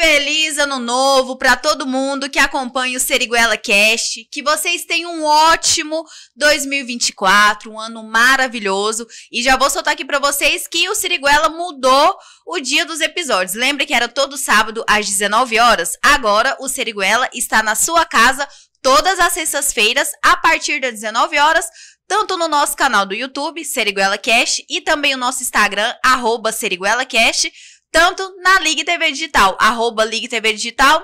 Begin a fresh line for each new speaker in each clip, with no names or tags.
Feliz ano novo para todo mundo que acompanha o Seriguela Cast. Que vocês tenham um ótimo 2024, um ano maravilhoso. E já vou soltar aqui para vocês que o Seriguela mudou o dia dos episódios. Lembra que era todo sábado às 19 horas? Agora o Seriguela está na sua casa todas as sextas-feiras a partir das 19 horas tanto no nosso canal do YouTube, Seriguela Cash, e também o nosso Instagram, arroba SeriguelaCast tanto na Ligue TV Digital, arroba Ligue TV Digital,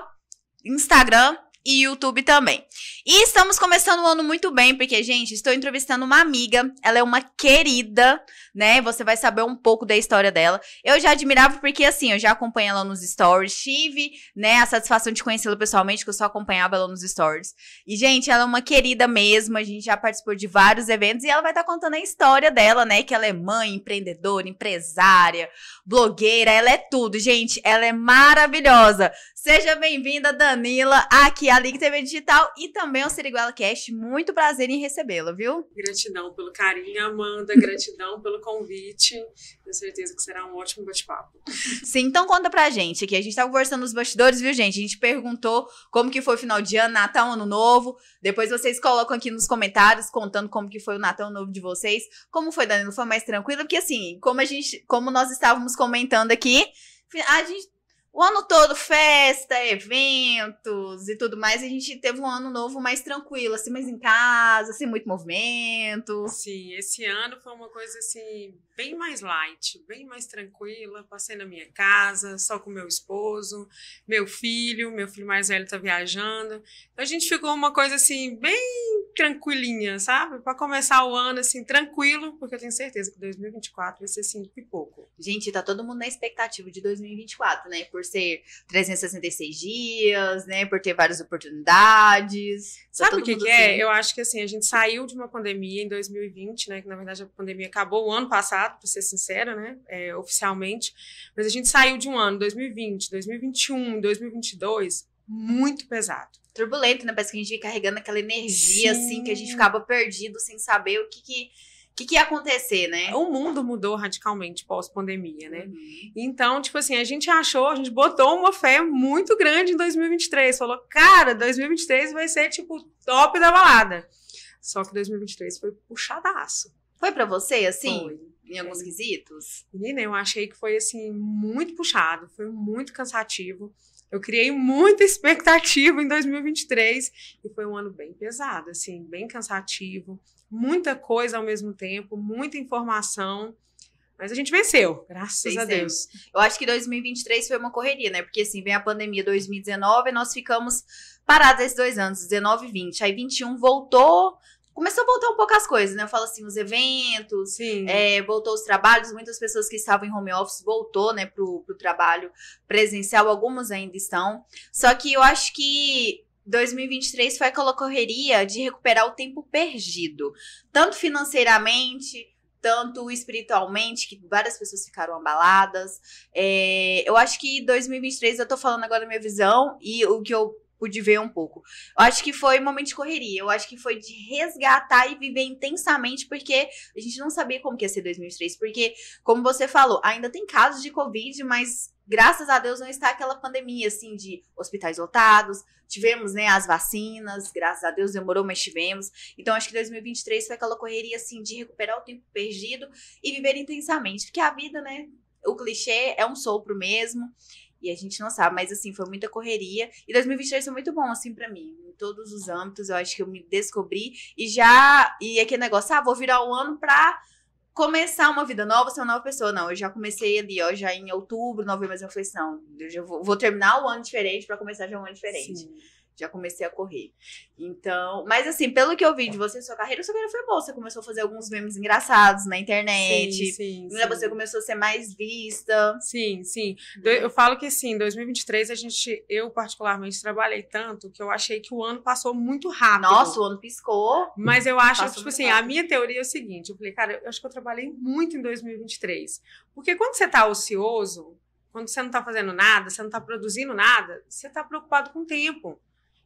Instagram e YouTube também. E estamos começando o ano muito bem, porque, gente, estou entrevistando uma amiga, ela é uma querida, né? Você vai saber um pouco da história dela. Eu já admirava porque, assim, eu já acompanho ela nos stories, tive, né, a satisfação de conhecê-la pessoalmente, que eu só acompanhava ela nos stories. E, gente, ela é uma querida mesmo, a gente já participou de vários eventos e ela vai estar tá contando a história dela, né? Que ela é mãe, empreendedora, empresária, blogueira, ela é tudo, gente. Ela é maravilhosa. Seja bem-vinda, Danila, aqui à Link TV Digital e também ao Seriguela Cast. Muito prazer em recebê-la, viu?
Gratidão pelo carinho, Amanda. Gratidão pelo convite. Tenho certeza que será um ótimo bate-papo.
Sim, então conta pra gente que a gente tava tá conversando nos bastidores, viu, gente? A gente perguntou como que foi o final de ano, Natal, Ano Novo. Depois vocês colocam aqui nos comentários contando como que foi o Natal Novo de vocês. Como foi, Danilo? Foi mais tranquilo? Porque assim, como a gente, como nós estávamos comentando aqui, a gente o ano todo, festa, eventos e tudo mais. A gente teve um ano novo mais tranquilo, assim, mais em casa, sem assim, muito movimento. Sim,
esse ano foi uma coisa, assim, bem mais light, bem mais tranquila. Passei na minha casa, só com meu esposo, meu filho, meu filho mais velho tá viajando. Então a gente ficou uma coisa, assim, bem tranquilinha, sabe? Para começar o ano, assim, tranquilo, porque eu tenho certeza que 2024 vai ser, assim, pipoco. Gente, tá todo mundo na expectativa de 2024, né? Por por ser 366
dias, né? Por ter várias oportunidades. Sabe o que, que é? Assim. Eu
acho que assim, a gente saiu de uma pandemia em 2020, né? Que na verdade a pandemia acabou o ano passado, para ser sincera, né? É, oficialmente. Mas a gente saiu de um ano, 2020, 2021, 2022, muito pesado turbulento, né? Parece que a gente ia carregando aquela energia, Sim. assim, que a gente ficava perdido sem saber o que, que que, que ia acontecer, né? O mundo mudou radicalmente pós-pandemia, né? Uhum. Então, tipo assim, a gente achou, a gente botou uma fé muito grande em 2023. Falou, cara, 2023 vai ser, tipo, top da balada. Só que 2023 foi puxadaço. Foi para você, assim? Foi. Em alguns é. quesitos? Menina, eu achei que foi, assim, muito puxado. Foi muito cansativo. Eu criei muita expectativa em 2023 e foi um ano bem pesado, assim, bem cansativo muita coisa ao mesmo tempo, muita informação. Mas a gente venceu, graças Sim, a Deus. Sempre. Eu acho que 2023 foi uma correria, né? Porque assim, vem a pandemia
2019 e nós ficamos parados esses dois anos, 19 e 20. Aí 21 voltou, começou a voltar um pouco as coisas, né? Eu falo assim, os eventos, é, voltou os trabalhos, muitas pessoas que estavam em home office voltou, né, pro, pro trabalho presencial, algumas ainda estão. Só que eu acho que 2023 foi aquela correria de recuperar o tempo perdido, tanto financeiramente, tanto espiritualmente, que várias pessoas ficaram abaladas. É, eu acho que 2023, eu tô falando agora da minha visão e o que eu pude ver um pouco. Eu acho que foi um momento de correria, eu acho que foi de resgatar e viver intensamente, porque a gente não sabia como que ia ser 2003, porque, como você falou, ainda tem casos de Covid, mas graças a Deus não está aquela pandemia assim de hospitais lotados. Tivemos, né, as vacinas, graças a Deus demorou, mas tivemos. Então acho que 2023 foi aquela correria assim de recuperar o tempo perdido e viver intensamente, porque a vida, né, o clichê é um sopro mesmo. E a gente não sabe, mas assim, foi muita correria. E 2023 foi muito bom, assim, para mim. Em todos os âmbitos, eu acho que eu me descobri. E já. E aquele negócio, ah, vou virar o ano pra começar uma vida nova, ser uma nova pessoa. Não, eu já comecei ali, ó, já em outubro, novembro, mas eu falei assim, não, eu já vou, vou terminar o ano diferente para começar já um ano diferente. Sim já comecei a correr. Então, mas assim, pelo que eu vi de você, sua carreira, sua carreira foi boa. Você começou a fazer alguns memes engraçados na internet. Sim, sim, sim. Você
começou a ser mais vista. Sim, sim. Uhum. Eu falo que sim, 2023 a gente, eu particularmente trabalhei tanto que eu achei que o ano passou muito rápido. Nossa, o ano piscou. Mas eu acho, passou tipo assim, rápido. a minha teoria é o seguinte, eu falei, cara, eu acho que eu trabalhei muito em 2023. Porque quando você tá ocioso, quando você não tá fazendo nada, você não tá produzindo nada, você tá preocupado com o tempo.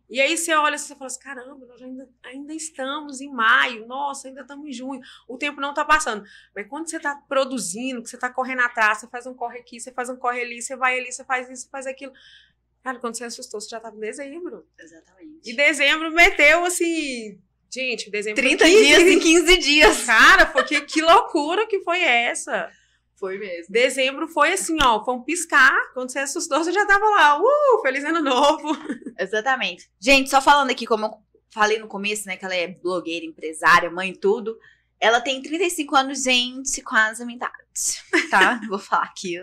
E aí você olha e assim, você fala assim, caramba, nós ainda, ainda estamos em maio, nossa, ainda estamos em junho, o tempo não está passando. Mas quando você está produzindo, que você está correndo atrás, você faz um corre aqui, você faz um corre ali, você vai ali, você faz isso, você faz aquilo. Cara, quando você assustou, você já estava em dezembro. Exatamente. E dezembro meteu, assim, gente, dezembro... 30 15, dias em 15 dias. Cara, porque, que loucura que foi essa. Foi mesmo. Dezembro foi assim, ó, foi um piscar. Quando você assustou, você já tava lá, uh, feliz
ano novo. Exatamente. Gente, só falando aqui, como eu falei no começo, né, que ela é blogueira, empresária, mãe tudo. Ela tem 35 anos, gente, quase a minha idade, tá? Vou falar aqui.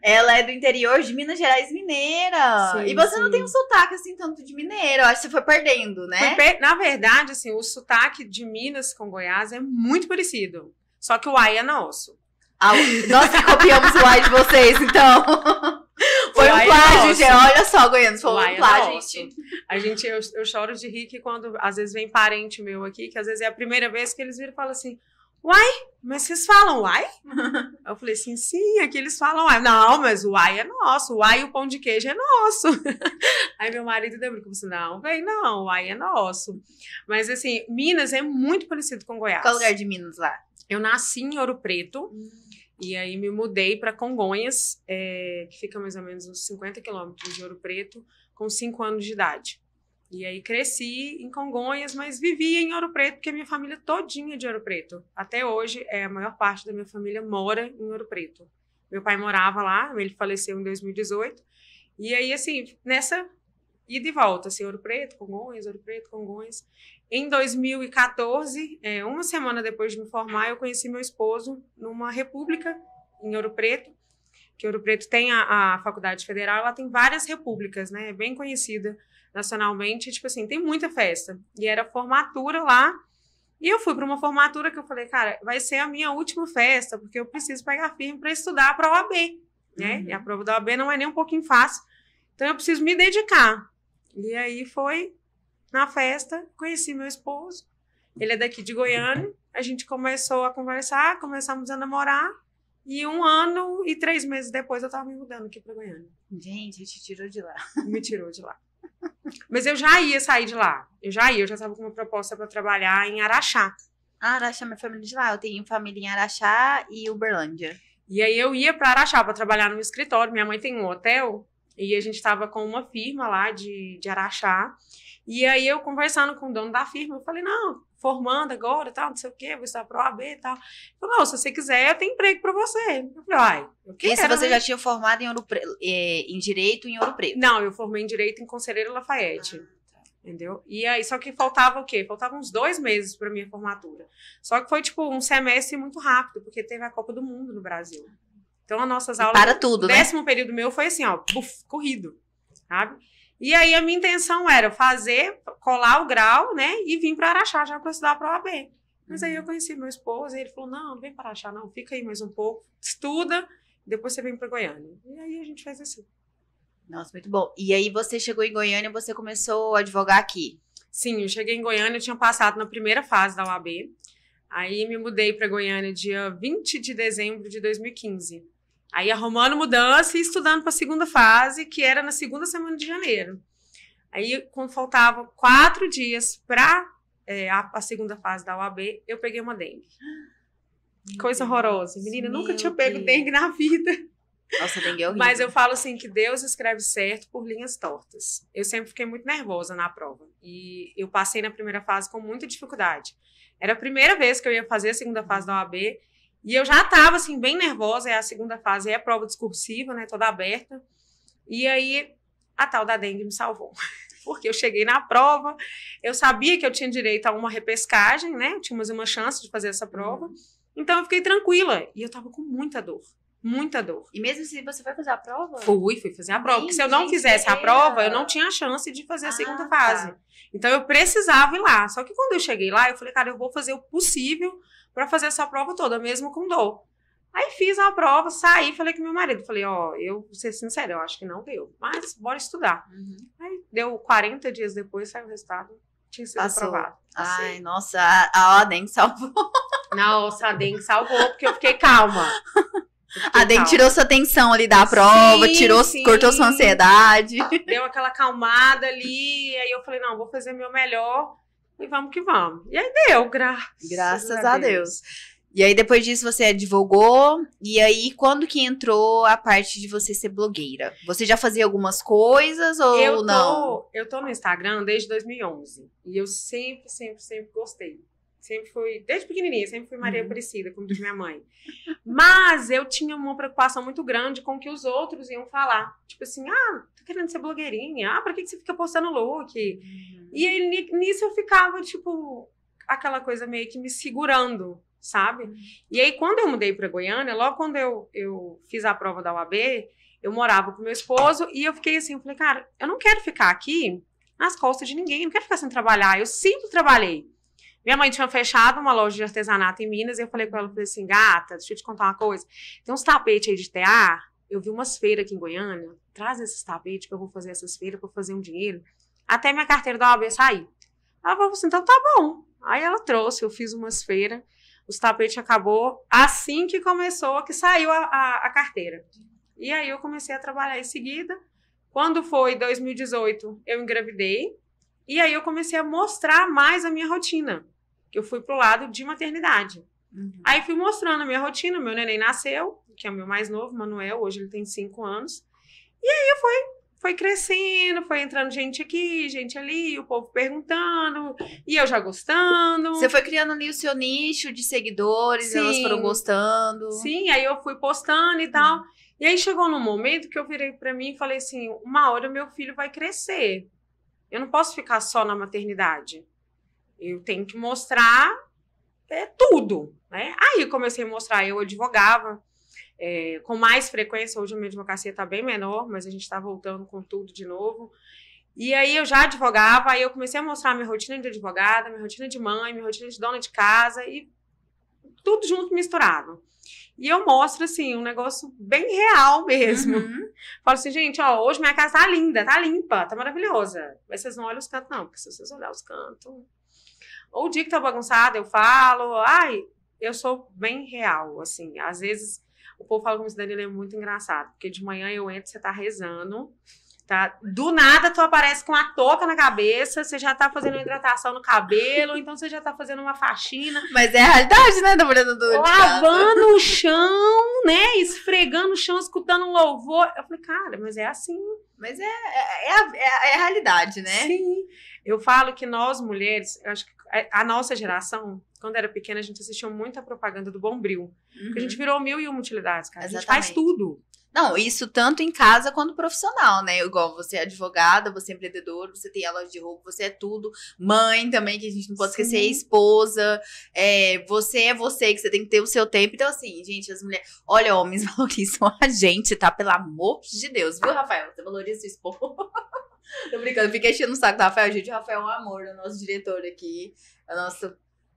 Ela é do interior de Minas Gerais, mineira. Sim, e você sim. não tem um
sotaque assim tanto de mineiro. Eu acho que você foi perdendo, né? Foi, na verdade, assim, o sotaque de Minas com Goiás é muito parecido. Só que o ai é nosso.
Nós que copiamos o ai de vocês, então.
Foi um é plágio, gente. Olha só, Goiânia, foi um é plágio. A gente, eu, eu choro de rir que quando às vezes vem parente meu aqui, que às vezes é a primeira vez que eles viram e falam assim: Uai, mas vocês falam uai? eu falei assim, sim, aqui eles falam uai. Não, mas o uai é nosso, o uai o pão de queijo é nosso. Aí meu marido deu brinco, assim, não, vem, não, o uai é nosso. Mas assim, Minas é muito parecido com Goiás. Qual é lugar de Minas lá? Eu nasci em Ouro Preto. Hum. E aí me mudei para Congonhas, é, que fica mais ou menos uns 50 quilômetros de Ouro Preto, com 5 anos de idade. E aí cresci em Congonhas, mas vivia em Ouro Preto, porque a minha família todinha é de Ouro Preto. Até hoje, é, a maior parte da minha família mora em Ouro Preto. Meu pai morava lá, ele faleceu em 2018. E aí, assim, nessa ida e volta, assim, Ouro Preto, Congonhas, Ouro Preto, Congonhas. Em 2014, é, uma semana depois de me formar, eu conheci meu esposo numa república em Ouro Preto, que Ouro Preto tem a, a Faculdade Federal, ela tem várias repúblicas, né? É bem conhecida nacionalmente, tipo assim, tem muita festa. E era formatura lá, e eu fui para uma formatura que eu falei, cara, vai ser a minha última festa, porque eu preciso pegar firme para estudar para a OAB, né? Uhum. E a prova da OAB não é nem um pouquinho fácil, então eu preciso me dedicar. E aí foi na festa, conheci meu esposo. Ele é daqui de Goiânia. A gente começou a conversar, começamos a namorar. E um ano e três meses depois eu tava me mudando aqui para Goiânia. Gente, te tirou de lá. Me tirou de lá. Mas eu já ia sair de lá. Eu já ia, eu já tava com uma proposta para trabalhar em Araxá. Ah, Araxá, minha família é de lá. Eu tenho família em Araxá e Uberlândia. E aí eu ia para Araxá para trabalhar no escritório. Minha mãe tem um hotel e a gente estava com uma firma lá de, de Araxá. E aí eu conversando com o dono da firma, eu falei, não, formando agora, tal, não sei o quê, vou estar pro AB e tal. Ele falou, não, se você quiser, eu tenho emprego para você. Eu falei, ai, eu quero. Esse você né? já tinha formado em, Ouro Pre... Eh, em Direito em Ouro Preto? Não, eu formei em Direito em Conselheiro Lafayette. Ah tá. entendeu? E aí, só que faltava o quê? faltava uns dois meses para minha formatura. Só que foi, tipo, um semestre muito rápido, porque teve a Copa do Mundo no Brasil. Então, as nossas aulas. Para tudo, né? décimo período meu foi assim, ó, buf, corrido, sabe? E aí a minha intenção era fazer, colar o grau, né? E vir para Araxá já para estudar para a OAB. Mas aí eu uhum. conheci meu esposo e ele falou: não, não vem para Araxá, não, fica aí mais um pouco, estuda, depois você vem para Goiânia. E aí a gente fez assim. Nossa, muito bom. E aí você chegou em Goiânia e você começou a advogar aqui? Sim, eu cheguei em Goiânia, eu tinha passado na primeira fase da UAB. Aí me mudei para Goiânia dia 20 de dezembro de 2015. Aí arrumando mudança e estudando para a segunda fase, que era na segunda semana de janeiro. Aí, quando faltavam quatro dias para é, a, a, segunda fase da UAB, eu peguei uma dengue. Meu Coisa horrorosa. Menina, Meu nunca tinha pego dengue na vida. Nossa, dengue é horrível. Mas eu falo assim que Deus escreve certo por linhas tortas. Eu sempre fiquei muito nervosa na prova. E eu passei na primeira fase com muita dificuldade. Era a primeira vez que eu ia fazer a segunda fase da OAB e eu já estava, assim, bem nervosa. É a segunda fase, é a prova discursiva, né? Toda aberta. E aí, a tal da dengue me salvou. Porque eu cheguei na prova, eu sabia que eu tinha direito a uma repescagem, né? Eu tinha mais uma chance de fazer essa prova. Uhum. Então, eu fiquei tranquila. E eu estava com muita dor muita dor. E mesmo se você foi fazer a prova? Fui, fui fazer a prova. Porque se eu não fizesse a prova, eu não tinha chance de fazer a ah, segunda tá. fase. Tá. Então eu precisava ir lá. Só que quando eu cheguei lá, eu falei, cara, eu vou fazer o possível para fazer essa prova toda, mesmo com dor. Aí fiz a prova, saí, falei com meu marido, falei, ó, oh, eu vou ser sincera, eu acho que não deu, mas bora estudar. Uhum. Aí deu 40 dias depois, saiu o resultado, tinha sido Passou. aprovado. Ai,
nossa, a, a Odem salvou. Nossa, a Odem salvou, porque eu fiquei calma. A Den tirou sua tensão ali da prova, sim, tirou, sim. cortou sua ansiedade.
Deu aquela acalmada ali, aí eu falei, não, vou fazer meu melhor e vamos que vamos. E aí deu, graças,
graças a, Deus. Deus. E aí depois disso você advogou, e aí quando que entrou a parte de você ser blogueira? Você já fazia algumas coisas
ou eu tô, não? Eu tô no Instagram desde 2011, e eu sempre, sempre, sempre gostei Sempre fui, desde pequenininha, sempre fui Maria uhum. Aparecida, como diz minha mãe. Mas eu tinha uma preocupação muito grande com o que os outros iam falar. Tipo assim, ah, tô tá querendo ser blogueirinha? Ah, pra que, você fica postando look? Uhum. E aí, nisso eu ficava, tipo, aquela coisa meio que me segurando, sabe? Uhum. E aí, quando eu mudei pra Goiânia, logo quando eu, eu fiz a prova da UAB, eu morava com meu esposo e eu fiquei assim, eu falei, cara, eu não quero ficar aqui nas costas de ninguém, eu não quero ficar sem trabalhar, eu sempre trabalhei. Minha mãe tinha fechado uma loja de artesanato em Minas e eu falei com ela, falei assim, gata, deixa eu te contar uma coisa. Tem uns tapetes aí de tear, eu vi umas feiras aqui em Goiânia, traz esses tapetes que eu vou fazer essas feiras para fazer um dinheiro. Até minha carteira da OAB sair. Ela falou assim, então tá bom. Aí ela trouxe, eu fiz umas feiras, os tapetes acabou assim que começou, que saiu a, a, a carteira. E aí eu comecei a trabalhar em seguida. Quando foi 2018, eu engravidei. E aí eu comecei a mostrar mais a minha rotina que eu fui pro lado de maternidade. Uhum. Aí fui mostrando a minha rotina, meu neném nasceu, que é o meu mais novo, Manuel, hoje ele tem cinco anos. E aí fui, foi crescendo, foi entrando gente aqui, gente ali, o povo perguntando, e eu já gostando. Você foi criando ali o seu nicho de seguidores, Sim. elas foram gostando. Sim, aí eu fui postando e tal. Uhum. E aí chegou num momento que eu virei para mim e falei assim: uma hora meu filho vai crescer. Eu não posso ficar só na maternidade. Eu tenho que mostrar é, tudo, né? Aí comecei a mostrar, eu advogava é, com mais frequência, hoje a minha advocacia está bem menor, mas a gente está voltando com tudo de novo. E aí eu já advogava, aí eu comecei a mostrar minha rotina de advogada, minha rotina de mãe, minha rotina de dona de casa e tudo junto misturado. E eu mostro, assim, um negócio bem real mesmo. Uhum. Falo assim, gente, ó, hoje minha casa tá linda, tá limpa, tá maravilhosa. Mas vocês não olham os cantos, não, porque se vocês olharem os cantos, ou o dia que tá bagunçada, eu falo, ai, eu sou bem real, assim. Às vezes o povo fala com isso, Danilo, é muito engraçado, porque de manhã eu entro, você tá rezando, tá? Do nada tu aparece com a toca na cabeça, você já tá fazendo uma hidratação no cabelo, então você já tá fazendo uma faxina. Mas é a realidade, né, da mulher do Lavando o chão, né? Esfregando o chão, escutando um louvor. Eu falei, cara, mas é assim. Mas é, é, é, é, a, é a realidade, né? Sim. Eu falo que nós mulheres, eu acho que é, a nossa geração, quando era pequena, a gente assistia muito propaganda do Bombril. Uhum. A gente virou mil e uma utilidades, cara. Exatamente. A gente faz
tudo. Não, isso tanto em casa quanto profissional, né? Igual você é advogada, você é empreendedora, você tem a loja de roupa, você é tudo. Mãe também, que a gente não pode Sim. esquecer, esposa. É, você é você, que você tem que ter o seu tempo. Então, assim, gente, as mulheres. Olha, homens valorizam a gente, tá? Pelo amor de Deus, viu, Rafael? Você valoriza sua esposa. Tô brincando, fiquei enchendo o saco do Rafael. Gente, o Rafael é um amor, é o nosso diretor aqui, é o nosso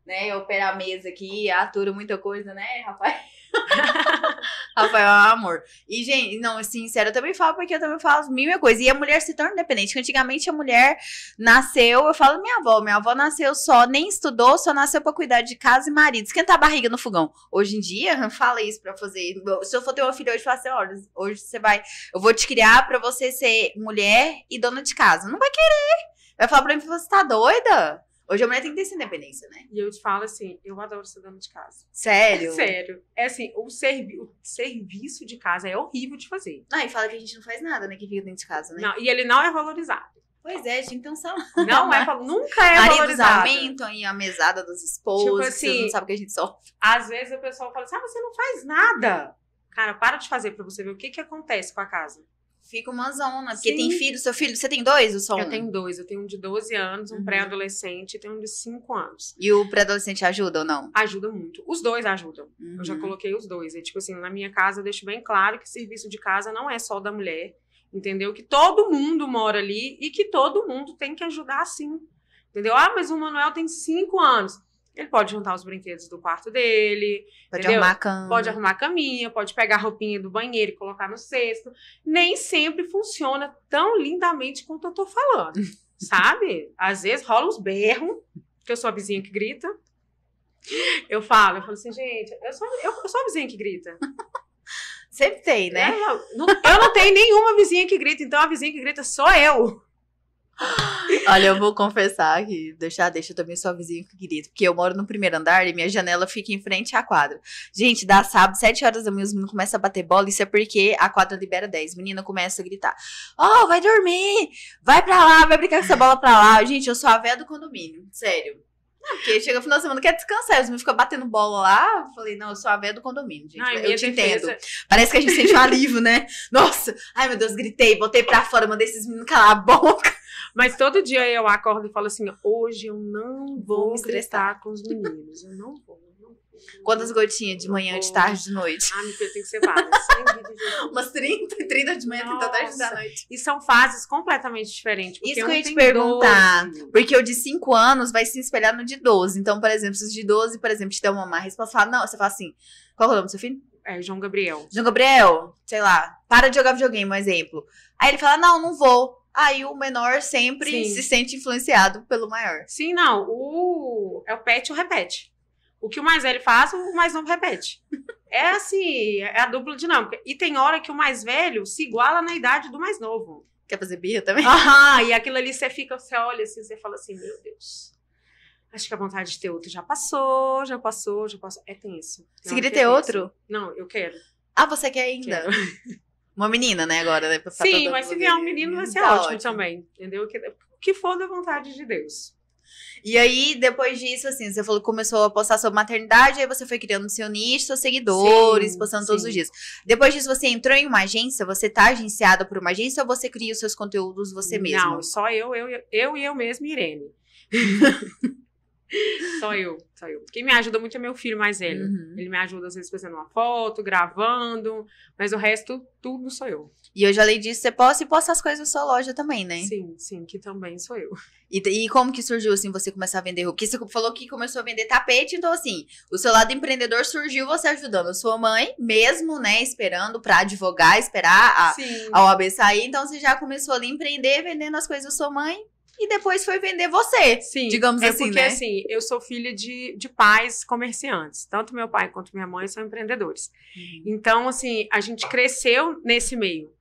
né, operar a mesa aqui, aturo muita coisa, né, Rafael? Rafael, é amor. E, gente, não, sincero, eu também falo porque eu também falo mil coisa. E a mulher se torna independente. Antigamente a mulher nasceu, eu falo minha avó, minha avó nasceu só, nem estudou, só nasceu pra cuidar de casa e marido. Esquentar a barriga no fogão. Hoje em dia, fala isso pra fazer. Se eu for ter uma filha hoje, falo assim: olha, hoje você vai, eu vou te criar pra você ser mulher e dona de casa. Não vai querer. Vai falar pra mim, você tá doida? Hoje a mulher tem que ter essa independência,
né? E eu te falo assim, eu adoro ser dona de casa. Sério? sério. É assim, o, servi o serviço de casa é horrível de fazer. Não, ah, e fala que a gente não faz nada, né? Que fica dentro de casa, né? Não, e ele não é valorizado. Pois é, gente, então são. Não é, nunca é valorizado.
aumentam aí, a mesada dos esposos, tipo assim, não sabe o que a gente
sofre. Às vezes o pessoal fala assim, ah, você não faz nada. Cara, para de fazer pra você ver o que que acontece com a casa. Fica uma zona. Porque Sim. tem filho, seu filho,
você tem dois ou só um? Eu tenho
dois, eu tenho um de 12 anos, um uhum. pré-adolescente e tenho um de 5 anos.
E o pré-adolescente ajuda ou não?
Ajuda muito. Os dois ajudam. Uhum. Eu já uhum. coloquei os dois. é tipo assim, na minha casa eu deixo bem claro que serviço de casa não é só da mulher, entendeu? Que todo mundo mora ali e que todo mundo tem que ajudar sim. Entendeu? Ah, mas o Manuel tem 5 anos. Ele pode juntar os brinquedos do quarto dele. Pode entendeu? arrumar a cama. Pode arrumar a caminha, pode pegar a roupinha do banheiro e colocar no cesto. Nem sempre funciona tão lindamente quanto eu tô falando. sabe? Às vezes rola uns berros, que eu sou a vizinha que grita. Eu falo, eu falo assim, gente, eu sou, eu, eu sou a vizinha que grita. Sempre tem, né? eu, não, eu não tenho nenhuma vizinha que grita, então a vizinha que grita sou
eu. Olha, eu vou confessar que deixar, deixa também sua vizinha que querido, porque eu moro no primeiro andar e minha janela fica em frente à quadra. Gente, dá sábado, 7 horas da manhã, os meninos começam a bater bola, isso é porque a quadra libera 10. Menina começa a gritar: Ó, oh, vai dormir, vai pra lá, vai brincar com essa bola pra lá. Gente, eu sou a véia do condomínio, sério. Não, ah, porque chega o final de semana, quer descansar, os meninos ficam batendo bola lá. Eu falei, não, eu sou a véia do condomínio, gente. Ai, eu te defesa. entendo. Parece que a gente sente um alívio,
né? Nossa, ai meu Deus, gritei, botei pra fora, mandei esses meninos calar a boca. Mas todo dia eu acordo e falo assim: hoje eu não vou, vou estressar com os meninos. Eu não vou. Não vou Quantas gotinhas de manhã, de tarde, de noite? Ah, meu filho, tem que ser várias. Umas 30, 30 de manhã, Nossa. 30 tarde da noite. E são fases completamente diferentes. Isso que eu ia te perguntar.
12. Porque o de 5 anos vai se espelhar no de 12. Então, por exemplo, se os de 12, por exemplo, te der uma má resposta, fala, não, você fala assim: qual é o nome do seu filho?
É, João Gabriel.
João Gabriel, sei lá, para de jogar videogame, um exemplo. Aí ele fala: não, não vou
aí o menor sempre Sim. se sente influenciado pelo maior. Sim, não. O... É o pet o repete. O que o mais velho faz, o mais novo repete. É assim, é a dupla dinâmica. E tem hora que o mais velho se iguala na idade do mais novo. Quer fazer birra também? Ah, e aquilo ali você fica, você olha assim, você fala assim, meu Deus. Acho que a vontade de ter outro já passou, já passou, já passou. É tenso. Você queria é ter outro? Não, eu quero. Ah, você quer ainda?
Quero. Uma menina, né, agora, né? Sim, mas se vier um menino vai ser tá ótimo, ótimo,
também, entendeu? O que, que for da vontade de Deus. E aí, depois disso,
assim, você falou que começou a postar sobre maternidade, aí você foi criando seu nicho, seus seguidores, sim, postando sim. todos os dias. Depois disso, você entrou em uma agência, você tá agenciada por uma agência ou você cria os seus conteúdos você mesma? Não,
só eu, eu, eu e eu mesma, Irene. Só eu, só eu. Quem me ajuda muito é meu filho mais velho. Uhum. Ele me ajuda, às vezes, fazendo uma foto, gravando, mas o resto, tudo sou eu.
E hoje, além disso, você posta e posta as coisas na sua loja também, né? Sim, sim, que também sou eu. E, e como que surgiu, assim, você começar a vender roupa? Porque você falou que começou a vender tapete, então, assim, o seu lado empreendedor surgiu você ajudando a sua mãe, mesmo, né, esperando pra advogar, esperar a, a OAB sair. Então, você já começou ali a empreender, vendendo as coisas da sua mãe e depois foi vender você. Sim. Digamos é assim, porque, né? Porque
assim, eu sou filha de, de pais comerciantes. Tanto meu pai quanto minha mãe são empreendedores. Uhum. Então, assim, a gente cresceu nesse meio.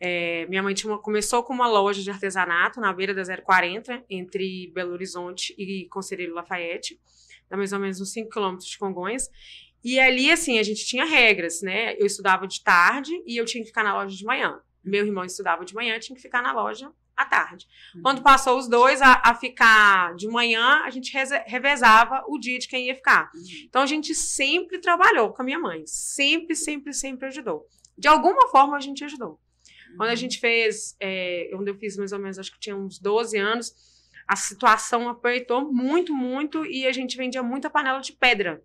É, minha mãe uma, começou com uma loja de artesanato na beira da 040, entre Belo Horizonte e Conselheiro Lafayette, dá mais ou menos uns 5 quilômetros de Congonhas. E ali, assim, a gente tinha regras, né? Eu estudava de tarde e eu tinha que ficar na loja de manhã. Meu irmão estudava de manhã, tinha que ficar na loja à tarde. Hum. Quando passou os dois a, a ficar de manhã, a gente revezava o dia de quem ia ficar. Uhum. Então a gente sempre trabalhou com a minha mãe, sempre, sempre, sempre ajudou. De alguma forma a gente ajudou. Quando a uhum. gente fez, é, eu fiz mais ou menos, acho que tinha uns 12 anos, a situação apertou muito, muito e a gente vendia muita panela de pedra.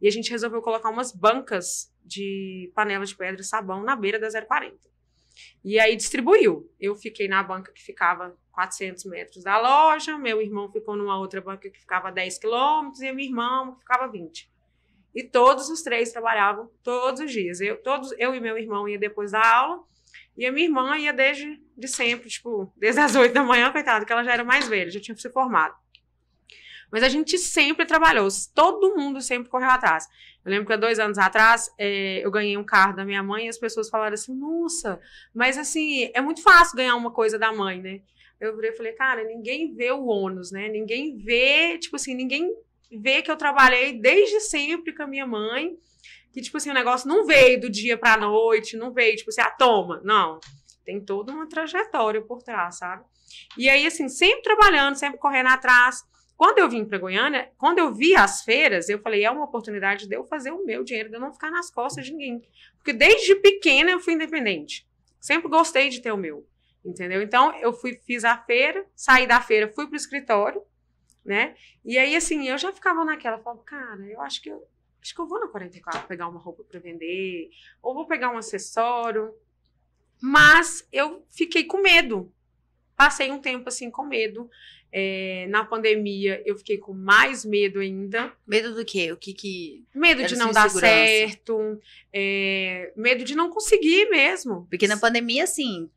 E a gente resolveu colocar umas bancas de panela de pedra e sabão na beira da 040. E aí distribuiu. Eu fiquei na banca que ficava 400 metros da loja, meu irmão ficou numa outra banca que ficava 10 quilômetros e meu irmão ficava 20. E todos os três trabalhavam todos os dias. Eu, todos, eu e meu irmão ia depois da aula e a minha irmã ia desde de sempre, tipo, desde as 8 da manhã, coitada, que ela já era mais velha, já tinha se formado. Mas a gente sempre trabalhou, todo mundo sempre correu atrás. Eu lembro que há dois anos atrás é, eu ganhei um carro da minha mãe e as pessoas falaram assim: nossa, mas assim, é muito fácil ganhar uma coisa da mãe, né? Eu virei e falei, cara, ninguém vê o ônus, né? Ninguém vê, tipo assim, ninguém vê que eu trabalhei desde sempre com a minha mãe. Que, tipo assim, o negócio não veio do dia pra noite, não veio, tipo assim, ah, toma. Não. Tem toda uma trajetória por trás, sabe? E aí, assim, sempre trabalhando, sempre correndo atrás. Quando eu vim para Goiânia, quando eu vi as feiras, eu falei, é uma oportunidade de eu fazer o meu dinheiro, de eu não ficar nas costas de ninguém. Porque desde pequena eu fui independente. Sempre gostei de ter o meu, entendeu? Então, eu fui, fiz a feira, saí da feira, fui pro escritório, né? E aí, assim, eu já ficava naquela, falava, cara, eu acho que eu, acho que eu vou na 44 pegar uma roupa para vender, ou vou pegar um acessório. Mas eu fiquei com medo. Passei um tempo, assim, com medo. É, na pandemia, eu fiquei com mais medo ainda. Medo do quê? O que que. Medo de não dar certo, é,
medo de não conseguir mesmo. Porque na pandemia, assim,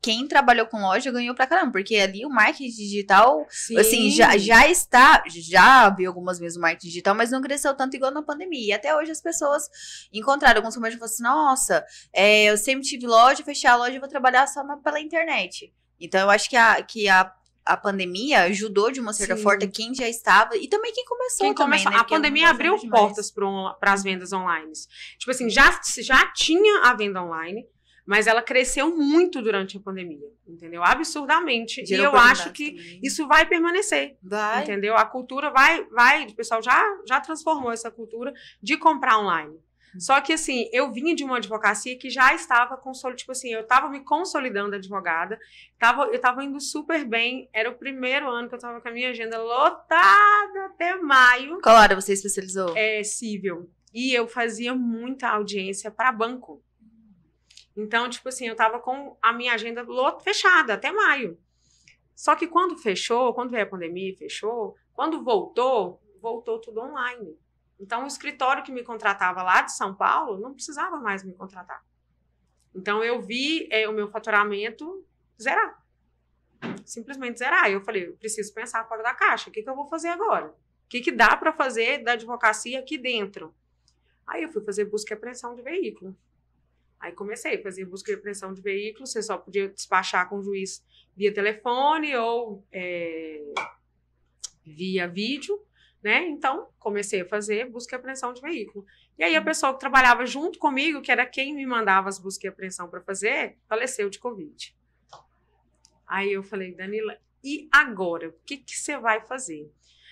quem trabalhou com loja ganhou pra caramba, porque ali o marketing digital, assim, Sim. assim, já, já está, já vi algumas vezes o marketing digital, mas não cresceu tanto igual na pandemia. E até hoje as pessoas encontraram alguns comércios e falaram assim, nossa, é, eu sempre tive loja, fechei a loja, vou trabalhar só na, pela internet. Então, eu acho que a, que a a pandemia ajudou de uma certa forma quem já estava e também quem
começou quem também, né? A é pandemia abriu portas para as vendas online. Tipo assim, já, já tinha a venda online, mas ela cresceu muito durante a pandemia, entendeu? Absurdamente. Gerou e eu acho que também. isso vai permanecer, vai. entendeu? A cultura vai, vai, o pessoal já, já transformou essa cultura de comprar online. Só que assim, eu vinha de uma advocacia que já estava consolidada, tipo assim, eu estava me consolidando advogada, tava, eu estava indo super bem, era o primeiro ano que eu estava com a minha agenda lotada até maio. Qual hora você especializou? É, civil. E eu fazia muita audiência para banco. Então, tipo assim, eu estava com a minha agenda fechada até maio. Só que quando fechou, quando veio a pandemia, fechou, quando voltou, voltou tudo online. Então, o escritório que me contratava lá de São Paulo não precisava mais me contratar. Então, eu vi é, o meu faturamento zerar. Simplesmente zerar. eu falei, eu preciso pensar fora da caixa. O que, que eu vou fazer agora? O que, que dá para fazer da advocacia aqui dentro? Aí eu fui fazer busca e apreensão de veículo. Aí comecei a fazer busca e apreensão de veículo. Você só podia despachar com o juiz via telefone ou é, via vídeo né? Então, comecei a fazer busca e apreensão de veículo. E aí, a uhum. pessoa que trabalhava junto comigo, que era quem me mandava as buscas e apreensão para fazer, faleceu de Covid. Aí eu falei, Danila, e agora? O que, que você vai fazer?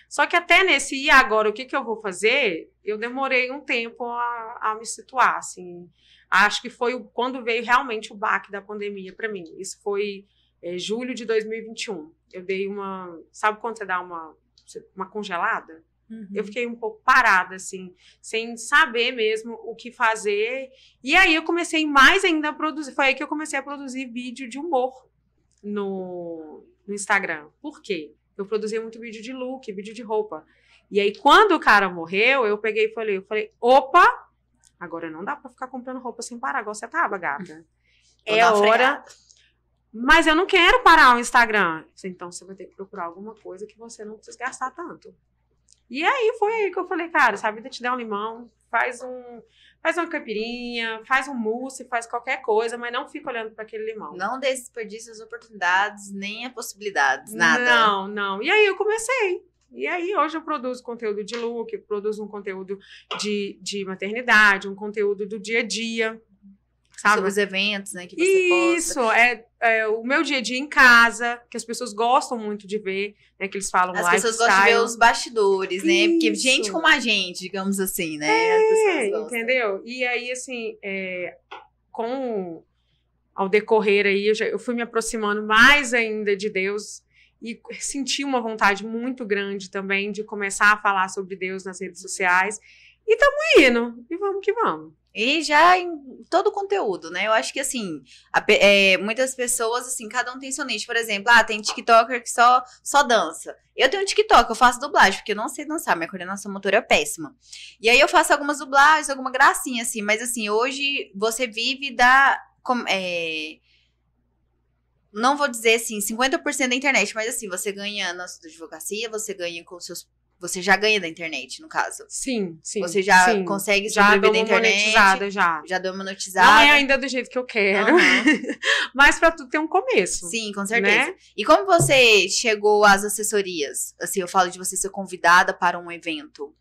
Só que até nesse e agora, o que, que eu vou fazer? Eu demorei um tempo a, a me situar, assim. Acho que foi quando veio realmente o baque da pandemia para mim. Isso foi é, julho de 2021. Eu dei uma... Sabe quando você dá uma uma congelada. Uhum. Eu fiquei um pouco parada, assim, sem saber mesmo o que fazer. E aí eu comecei mais ainda a produzir. Foi aí que eu comecei a produzir vídeo de humor no, no Instagram. Por quê? Eu produzia muito vídeo de look, vídeo de roupa. E aí, quando o cara morreu, eu peguei e falei, eu falei, opa, agora não dá para ficar comprando roupa sem parar, igual você tava, gata. É hora, mas eu não quero parar o Instagram. Então você vai ter que procurar alguma coisa que você não precisa gastar tanto. E aí foi aí que eu falei, cara, se a vida te der um limão, faz um, faz uma caipirinha, faz um mousse, faz qualquer coisa, mas não fica olhando para aquele limão. Não desperdice as oportunidades, nem as possibilidades, nada. Não, não. E aí eu comecei. E aí hoje eu produzo conteúdo de look, produzo um conteúdo de, de maternidade, um conteúdo do dia a dia. Sabe? Sobre os eventos, né, que você Isso, posta. é é, o meu dia a dia em casa, que as pessoas gostam muito de ver, né? Que eles falam As pessoas gostam de ver os bastidores, né? Isso. Porque gente como a gente, digamos assim, né? É, entendeu? E aí, assim, é, com ao decorrer aí, eu, já, eu fui me aproximando mais ainda de Deus e senti uma vontade muito grande também de começar a falar sobre Deus nas redes sociais. E estamos indo. E vamos que vamos. E já em
todo o conteúdo, né? Eu acho que, assim, a, é, muitas pessoas, assim, cada um tem seu nicho. Por exemplo, ah, tem TikToker que só, só dança. Eu tenho um TikTok, eu faço dublagem, porque eu não sei dançar, minha coordenação motora é péssima. E aí eu faço algumas dublagens, alguma gracinha, assim. Mas, assim, hoje você vive da... Com, é, não vou dizer assim, 50% da internet, mas assim, você ganha na sua advocacia, você ganha com seus você já ganha da internet, no caso. Sim, sim. Você já sim. consegue sobreviver já da internet. já já deu monetizada. Não é
ainda do jeito que eu quero. Uhum. mas para tudo tem um começo. Sim, com certeza. Né?
E como você chegou às assessorias? Assim, eu falo de você ser convidada para um evento.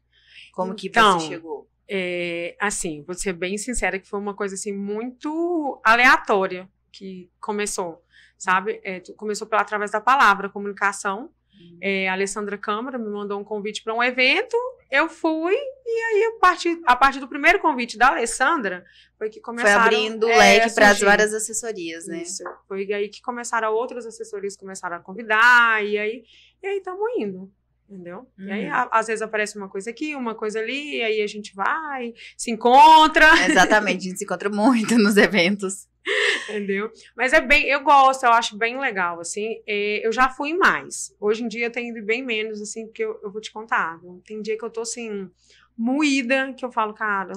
Como que então, você chegou?
É, assim, vou ser bem sincera que foi uma coisa assim muito aleatória que começou, sabe? É, começou pela através da palavra comunicação é, a Alessandra Câmara me mandou um convite para um evento, eu fui, e aí a partir, a partir do primeiro convite da Alessandra foi que começaram... Foi abrindo o é, leque para as várias assessorias, né? Isso, foi aí que começaram, outras assessorias começaram a convidar, e aí e aí estamos indo, entendeu? Uhum. E aí uhum. a, às vezes aparece uma coisa aqui, uma coisa ali, e aí a gente vai, se encontra.
Exatamente, a gente se encontra muito nos eventos.
Entendeu? Mas é bem, eu gosto, eu acho bem legal, assim. É, eu já fui mais. Hoje em dia eu tenho ido bem menos, assim, porque eu, eu vou te contar. Tem dia que eu tô assim, moída, que eu falo, cara,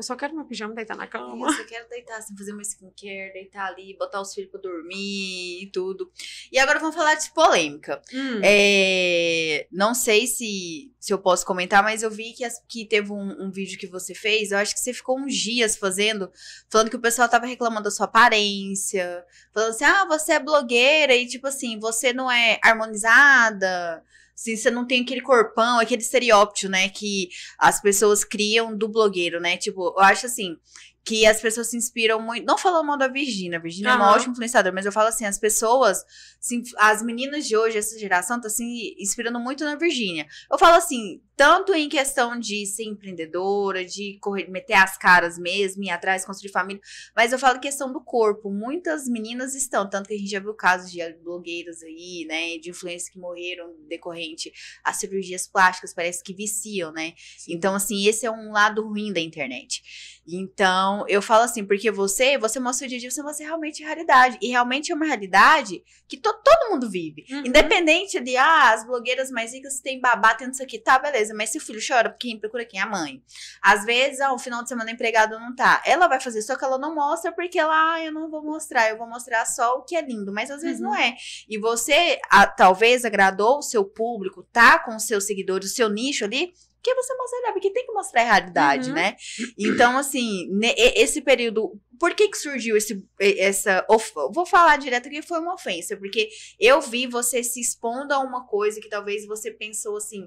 eu só quero meu pijama deitar na cama. Isso,
eu quero deitar assim, fazer uma skincare, deitar ali, botar os filhos pra dormir e tudo. E agora vamos falar de polêmica. Hum. É, não sei se, se eu posso comentar, mas eu vi que, as, que teve um, um, vídeo que você fez, eu acho que você ficou uns dias fazendo, falando que o pessoal tava reclamando da sua aparência, falando assim, ah, você é blogueira e tipo assim, você não é harmonizada se você não tem aquele corpão, aquele estereótipo, né? Que as pessoas criam do blogueiro, né? Tipo, eu acho assim que as pessoas se inspiram muito. Não falo mal da Virgínia, a Virgínia uhum. é uma ótima influenciadora, mas eu falo assim: as pessoas, assim, as meninas de hoje, essa geração, estão tá, se assim, inspirando muito na Virgínia. Eu falo assim, tanto em questão de ser empreendedora, de correr, meter as caras mesmo, ir atrás, construir família, mas eu falo questão do corpo. Muitas meninas estão, tanto que a gente já viu casos de blogueiras aí, né, de influências que morreram decorrente a cirurgias plásticas, parece que viciam, né? Então, assim, esse é um lado ruim da internet. Então, então, eu falo assim, porque você, você mostra o dia a dia, você mostra realmente realidade. E realmente é uma realidade que to, todo mundo vive. Uhum. Independente de, ah, as blogueiras mais ricas têm babá, tendo isso aqui, tá, beleza. Mas se o filho chora, quem procura quem? A mãe. Às vezes, ah, o final de semana empregado não tá. Ela vai fazer, só que ela não mostra porque ela, ah, eu não vou mostrar, eu vou mostrar só o que é lindo. Mas às vezes uhum. não é. E você, a, talvez, agradou o seu público, tá com os seus seguidores, o seu nicho ali, porque você mostrar, porque tem que mostrar a realidade, uhum. né? Então, assim, esse período por que, que surgiu esse, essa. Vou falar direto que foi uma ofensa, porque eu vi você se expondo a uma coisa que talvez você pensou assim,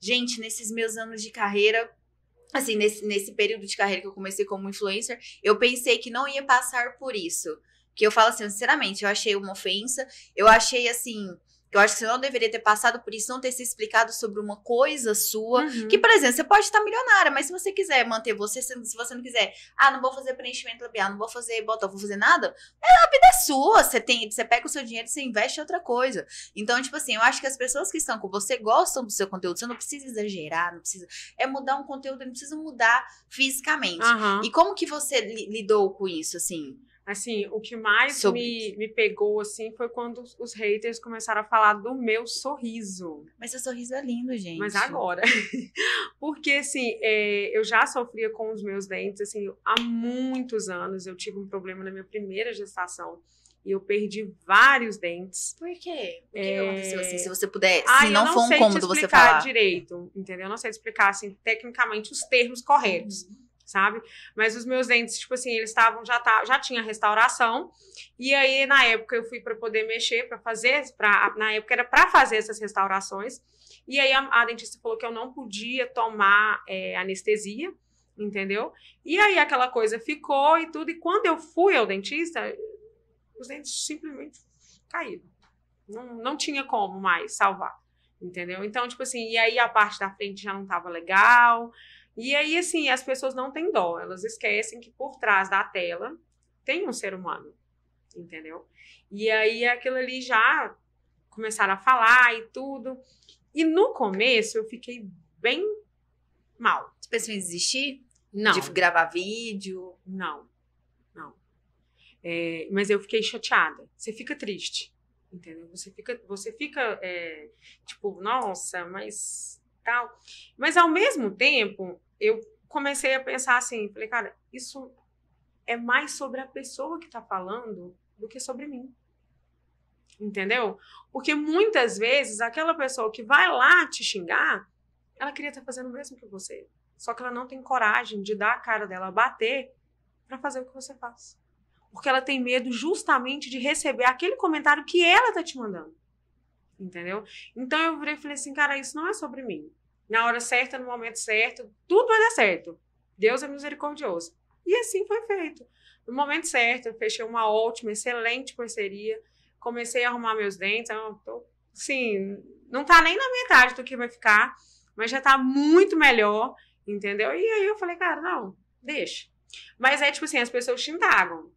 gente, nesses meus anos de carreira. Assim, nesse, nesse período de carreira que eu comecei como influencer, eu pensei que não ia passar por isso. Que eu falo assim, sinceramente, eu achei uma ofensa, eu achei assim eu acho que você não deveria ter passado por isso, não ter se explicado sobre uma coisa sua. Uhum. Que, por exemplo, você pode estar milionária, mas se você quiser manter você, se você não quiser, ah, não vou fazer preenchimento labial, não vou fazer botox, vou fazer nada, é a vida é sua. Você tem, você pega o seu dinheiro e você investe em outra coisa. Então, tipo assim, eu acho que as pessoas que estão com você gostam do seu conteúdo. Você não precisa exagerar, não precisa. É mudar um conteúdo, não precisa mudar fisicamente. Uhum. E como que você
lidou com isso, assim? Assim, o que mais me, me pegou, assim, foi quando os haters começaram a falar do meu sorriso. Mas seu sorriso é lindo, gente. Mas agora. Porque, assim, é, eu já sofria com os meus dentes, assim, há muitos anos. Eu tive um problema na minha primeira gestação e eu perdi vários dentes. Por quê? O que, é... que aconteceu assim? Se você puder, se não, não for um cômodo você falar. Eu não sei explicar direito, entendeu? Eu não sei explicar, assim, tecnicamente os termos corretos. Uhum sabe? Mas os meus dentes, tipo assim, eles estavam já tá, já tinha restauração. E aí na época eu fui para poder mexer, para fazer, para na época era para fazer essas restaurações. E aí a, a, dentista falou que eu não podia tomar é, anestesia, entendeu? E aí aquela coisa ficou e tudo. E quando eu fui ao dentista, os dentes simplesmente caíram. Não, não tinha como mais salvar, entendeu? Então, tipo assim, e aí a parte da frente já não estava legal, e aí, assim, as pessoas não têm dó, elas esquecem que por trás da tela tem um ser humano, entendeu? E aí aquilo ali já começaram a falar e tudo. E no começo eu fiquei bem mal. Você pensou em desistir? Não. De gravar vídeo? Não, não. É, mas eu fiquei chateada. Você fica triste, entendeu? Você fica, você fica é, tipo, nossa, mas tal. Mas ao mesmo tempo, eu comecei a pensar assim, falei, cara, isso é mais sobre a pessoa que está falando do que sobre mim. Entendeu? Porque muitas vezes aquela pessoa que vai lá te xingar, ela queria estar tá fazendo o mesmo que você. Só que ela não tem coragem de dar a cara dela, bater, para fazer o que você faz. Porque ela tem medo justamente de receber aquele comentário que ela tá te mandando. Entendeu? Então eu virei e falei assim, cara, isso não é sobre mim na hora certa, no momento certo, tudo vai dar certo. Deus é misericordioso. E assim foi feito. No momento certo, eu fechei uma ótima, excelente parceria. Comecei a arrumar meus dentes. Tô, sim, não tá nem na metade do que vai ficar, mas já tá muito melhor, entendeu? E aí eu falei, cara, não, deixa. Mas é tipo assim, as pessoas te indagam.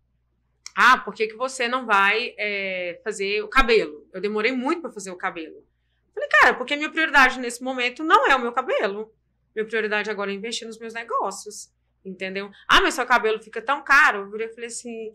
Ah, por que, que você não vai é, fazer o cabelo? Eu demorei muito para fazer o cabelo. Falei, cara, porque minha prioridade nesse momento não é o meu cabelo. Minha prioridade agora é investir nos meus negócios. Entendeu? Ah, mas seu cabelo fica tão caro. Eu falei assim,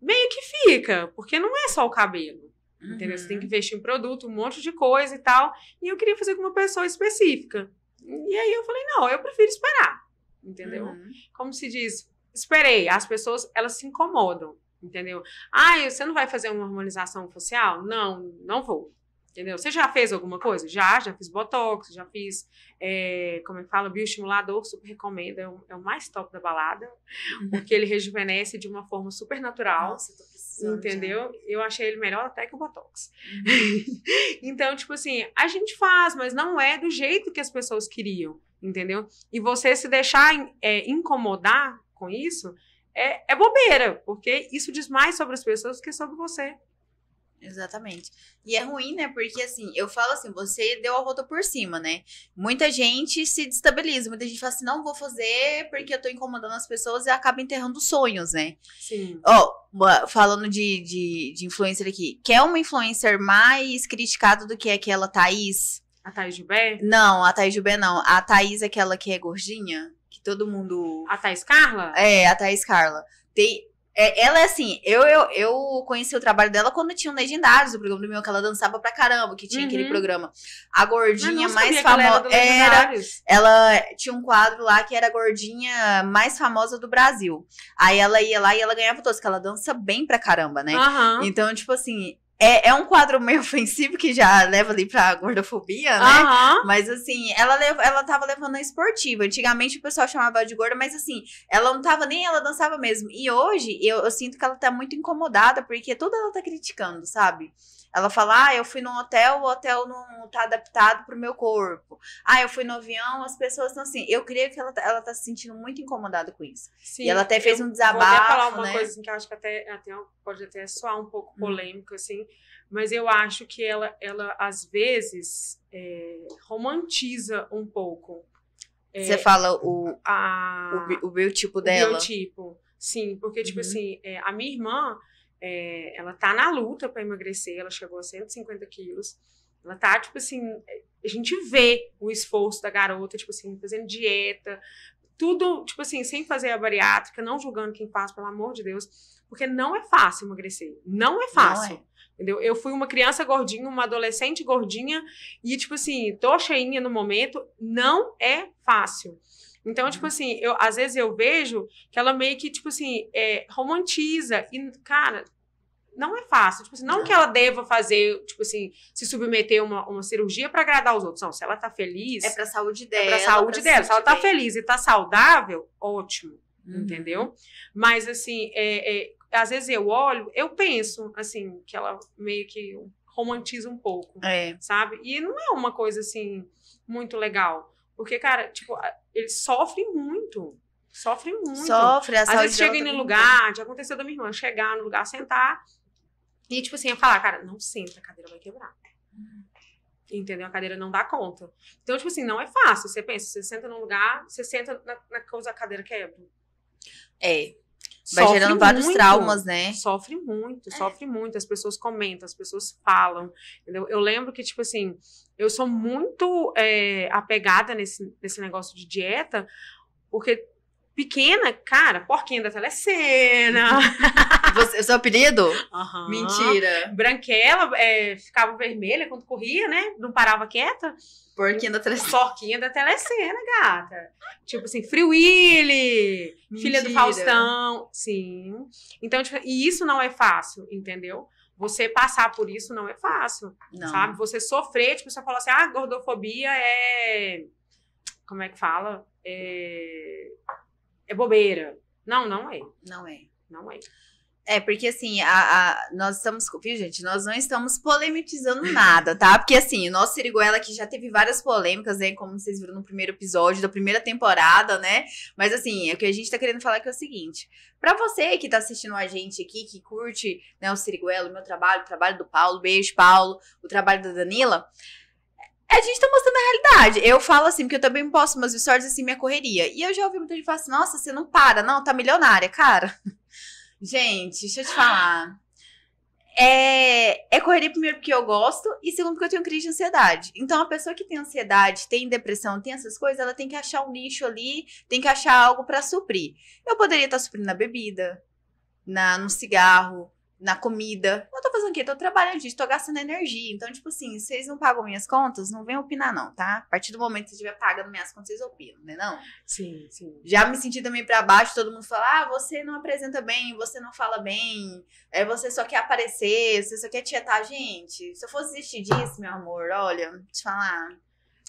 meio que fica, porque não é só o cabelo. Uhum. Entendeu? Você tem que uhum. investir em produto, um monte de coisa e tal. E eu queria fazer com uma pessoa específica. E aí eu falei, não, eu prefiro esperar. Entendeu? Uhum. Como se diz, esperei. As pessoas, elas se incomodam. Entendeu? Ah, você não vai fazer uma harmonização facial? Não, não vou. Entendeu? Você já fez alguma coisa? Já, já fiz botox, já fiz, é, como é eu falo, bioestimulador, super recomendo, é o, é o mais top da balada, uhum. porque ele rejuvenesce de uma forma super natural. Nossa, tô precisando. Entendeu? Já. Eu achei ele melhor até que o botox. Uhum. então, tipo assim, a gente faz, mas não é do jeito que as pessoas queriam, entendeu? E você se deixar é, incomodar com isso é, é bobeira, porque isso diz mais sobre as pessoas do que sobre você. Exatamente.
E é ruim, né? Porque assim, eu falo assim, você deu a volta por cima, né? Muita gente se destabiliza, muita gente fala assim, não vou fazer porque eu tô incomodando as pessoas e acaba enterrando sonhos, né? Sim. Ó, oh, falando de, de, de influencer aqui, quer uma influencer mais criticada do que aquela Thaís? A Thaís Jubé? Não, a Thaís Jubé não. A Thaís, é aquela que é gordinha, que todo mundo. A Thaís Carla? É, a Thaís Carla. Tem, é, ela, é assim, eu, eu, eu conheci o trabalho dela quando tinha um Legendários, o programa do meu, que ela dançava pra caramba, que tinha uhum. aquele programa. A gordinha mais famosa. Era, é, ela tinha um quadro lá que era a gordinha mais famosa do Brasil. Aí ela ia lá e ela ganhava todos, que ela dança bem pra caramba, né? Uhum. Então, tipo assim, é, é um quadro meio ofensivo que já leva ali pra gordofobia, né? Uhum. Mas assim, ela, ela tava levando a esportiva. Antigamente o pessoal chamava de gorda, mas assim, ela não tava nem, ela dançava mesmo. E hoje eu, eu sinto que ela tá muito incomodada, porque toda ela tá criticando, sabe? Ela fala: ah, eu fui num hotel, o hotel não tá adaptado pro meu corpo. Ah, eu fui no avião, as pessoas estão assim. Eu creio que ela, tá, ela tá se sentindo muito incomodada com isso. Sim, e ela até fez um desabafo. Vou até falar uma né? coisa assim,
que eu acho que até, até pode até soar um pouco hum. polêmico, hum. assim, mas eu acho que ela, ela às vezes, é, romantiza um pouco. É, Você fala
o, a, o, o tipo dela? O
tipo sim, porque, tipo uhum. assim, é, a minha irmã é, ela tá na luta para emagrecer, ela chegou a 150 quilos. Ela tá, tipo assim, é, a gente vê o esforço da garota, tipo assim, fazendo dieta, tudo, tipo assim, sem fazer a bariátrica, não julgando quem faz, pelo amor de Deus, porque não é fácil emagrecer. Não é fácil. Não é. Entendeu? Eu fui uma criança gordinha, uma adolescente gordinha, e, tipo assim, tô cheinha no momento, não é fácil. Então, tipo uhum. assim, eu, às vezes eu vejo que ela meio que, tipo assim, é, romantiza. E, cara, não é fácil. Tipo assim, não, que ela deva fazer, tipo assim, se submeter a uma, uma cirurgia para agradar os outros. Não, se ela tá feliz. É pra saúde dela. É pra saúde pra dela. Se, se ela tá bem. feliz e tá saudável, ótimo. Uhum. Entendeu? Mas, assim, é, é, às vezes eu olho, eu penso, assim, que ela meio que romantiza um pouco. É. Sabe? E não é uma coisa, assim, muito legal. Porque, cara, tipo, eles sofrem muito. Sofrem muito. Sofre, a Às vezes chega em tá lugar, já aconteceu da minha irmã, chegar no lugar, sentar. E, tipo assim, eu falar, cara, não senta, a cadeira vai quebrar. Entendeu? A cadeira não dá conta. Então, tipo assim, não é fácil. Você pensa, você senta num lugar, você senta na, na coisa, a cadeira quebra. É. Vai sofre gerando vários muito, traumas, né? Sofre muito, é. sofre muito. As pessoas comentam, as pessoas falam. Entendeu? Eu lembro que, tipo assim, eu sou muito é, apegada nesse, nesse negócio de dieta, porque pequena, cara, porquinha da telecena.
Você, é seu apelido?
Uhum. Mentira. Branquela, é, ficava vermelha quando corria, né? Não parava quieta. Porquinha da telecena. Porquinha da telecena, gata. Tipo assim, Free Willy, Mentira. filha do Faustão. Sim. Então, tipo, e isso não é fácil, entendeu? você passar por isso não é fácil, não. sabe? Você sofrer, tipo, você fala assim, ah, gordofobia é... Como é que fala? É, é bobeira. Não, não é. Não
é. Não é. É, porque assim, a, a, nós estamos. Viu, gente? Nós não estamos polemitizando nada, tá? Porque assim, o nosso Siriguela aqui já teve várias polêmicas, né? Como vocês viram no primeiro episódio da primeira temporada, né? Mas assim, é o que a gente tá querendo falar que é o seguinte: para você que tá assistindo a gente aqui, que curte né, o Siriguela, o meu trabalho, o trabalho do Paulo, beijo, Paulo, o trabalho da Danila. A gente tá mostrando a realidade. Eu falo assim, porque eu também posto umas stories assim, minha correria. E eu já ouvi muita gente falar assim: nossa, você não para, não, tá milionária, cara. Gente, deixa eu te falar. É, é correria primeiro porque eu gosto e segundo porque eu tenho crise de ansiedade. Então, a pessoa que tem ansiedade, tem depressão, tem essas coisas, ela tem que achar um nicho ali, tem que achar algo para suprir. Eu poderia estar tá suprindo na bebida, na no cigarro, na comida. Eu tô fazendo o quê? Tô trabalhando disso, tô gastando energia. Então, tipo assim, vocês não pagam minhas contas, não vem opinar, não, tá? A partir do momento que estiver pagando minhas contas, vocês opinam, né? Não? Sim, sim. Já me senti também pra baixo, todo mundo fala: ah, você não apresenta bem, você não fala bem, é, você só quer aparecer, você só quer tietar. Gente, se eu fosse desistir disso, meu amor, olha, te falar,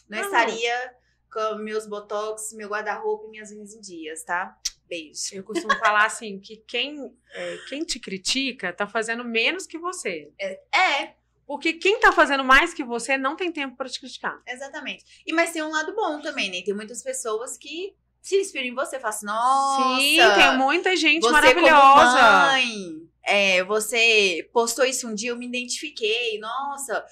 não, não. estaria com
meus botox, meu guarda-roupa e minhas unhas em dias, tá? Beijo. Eu costumo falar assim, que quem, é, quem te critica tá fazendo menos que você. É. é. Porque quem tá fazendo mais que você não tem tempo para te criticar. Exatamente. E mas tem um lado bom também,
né? Tem muitas pessoas que se inspiram em você, falam assim, nossa. Sim, tem muita gente você maravilhosa. Como mãe, é, você postou isso um dia, eu me identifiquei, nossa